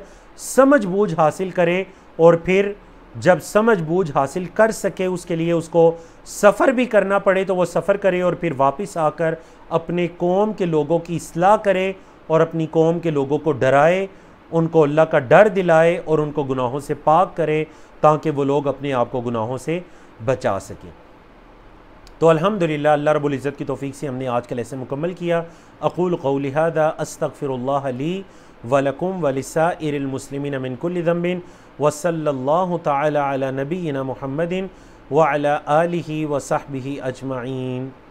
समझ बूझ हासिल करे और फिर जब समझ बूझ हासिल कर सके उसके लिए उसको सफ़र भी करना पड़े तो वो सफ़र करे और फिर वापस आकर अपने कौम के लोगों की असलाह करे और अपनी कौम के लोगों को डराए उनको अल्लाह का डर दिलाए और उनको गुनाहों से पाक करे ताकि वो लोग अपने आप को गुनाहों से बचा सकें तो अल्हम्दुलिल्लाह अल्लाह रब्बुल इज़्ज़त की तौफीक से हमने आज का लेसन मुकम्मल किया अकूल कौलिहादा अस्तगफिरुल्लाह ली वलकुम वलिसाइरमसलिमिन मिनकुल्लबिन वसल्लल्लाहु ताला अला नबीना मुहम्मदिन व अला आलिही व सहबिही अजमाइन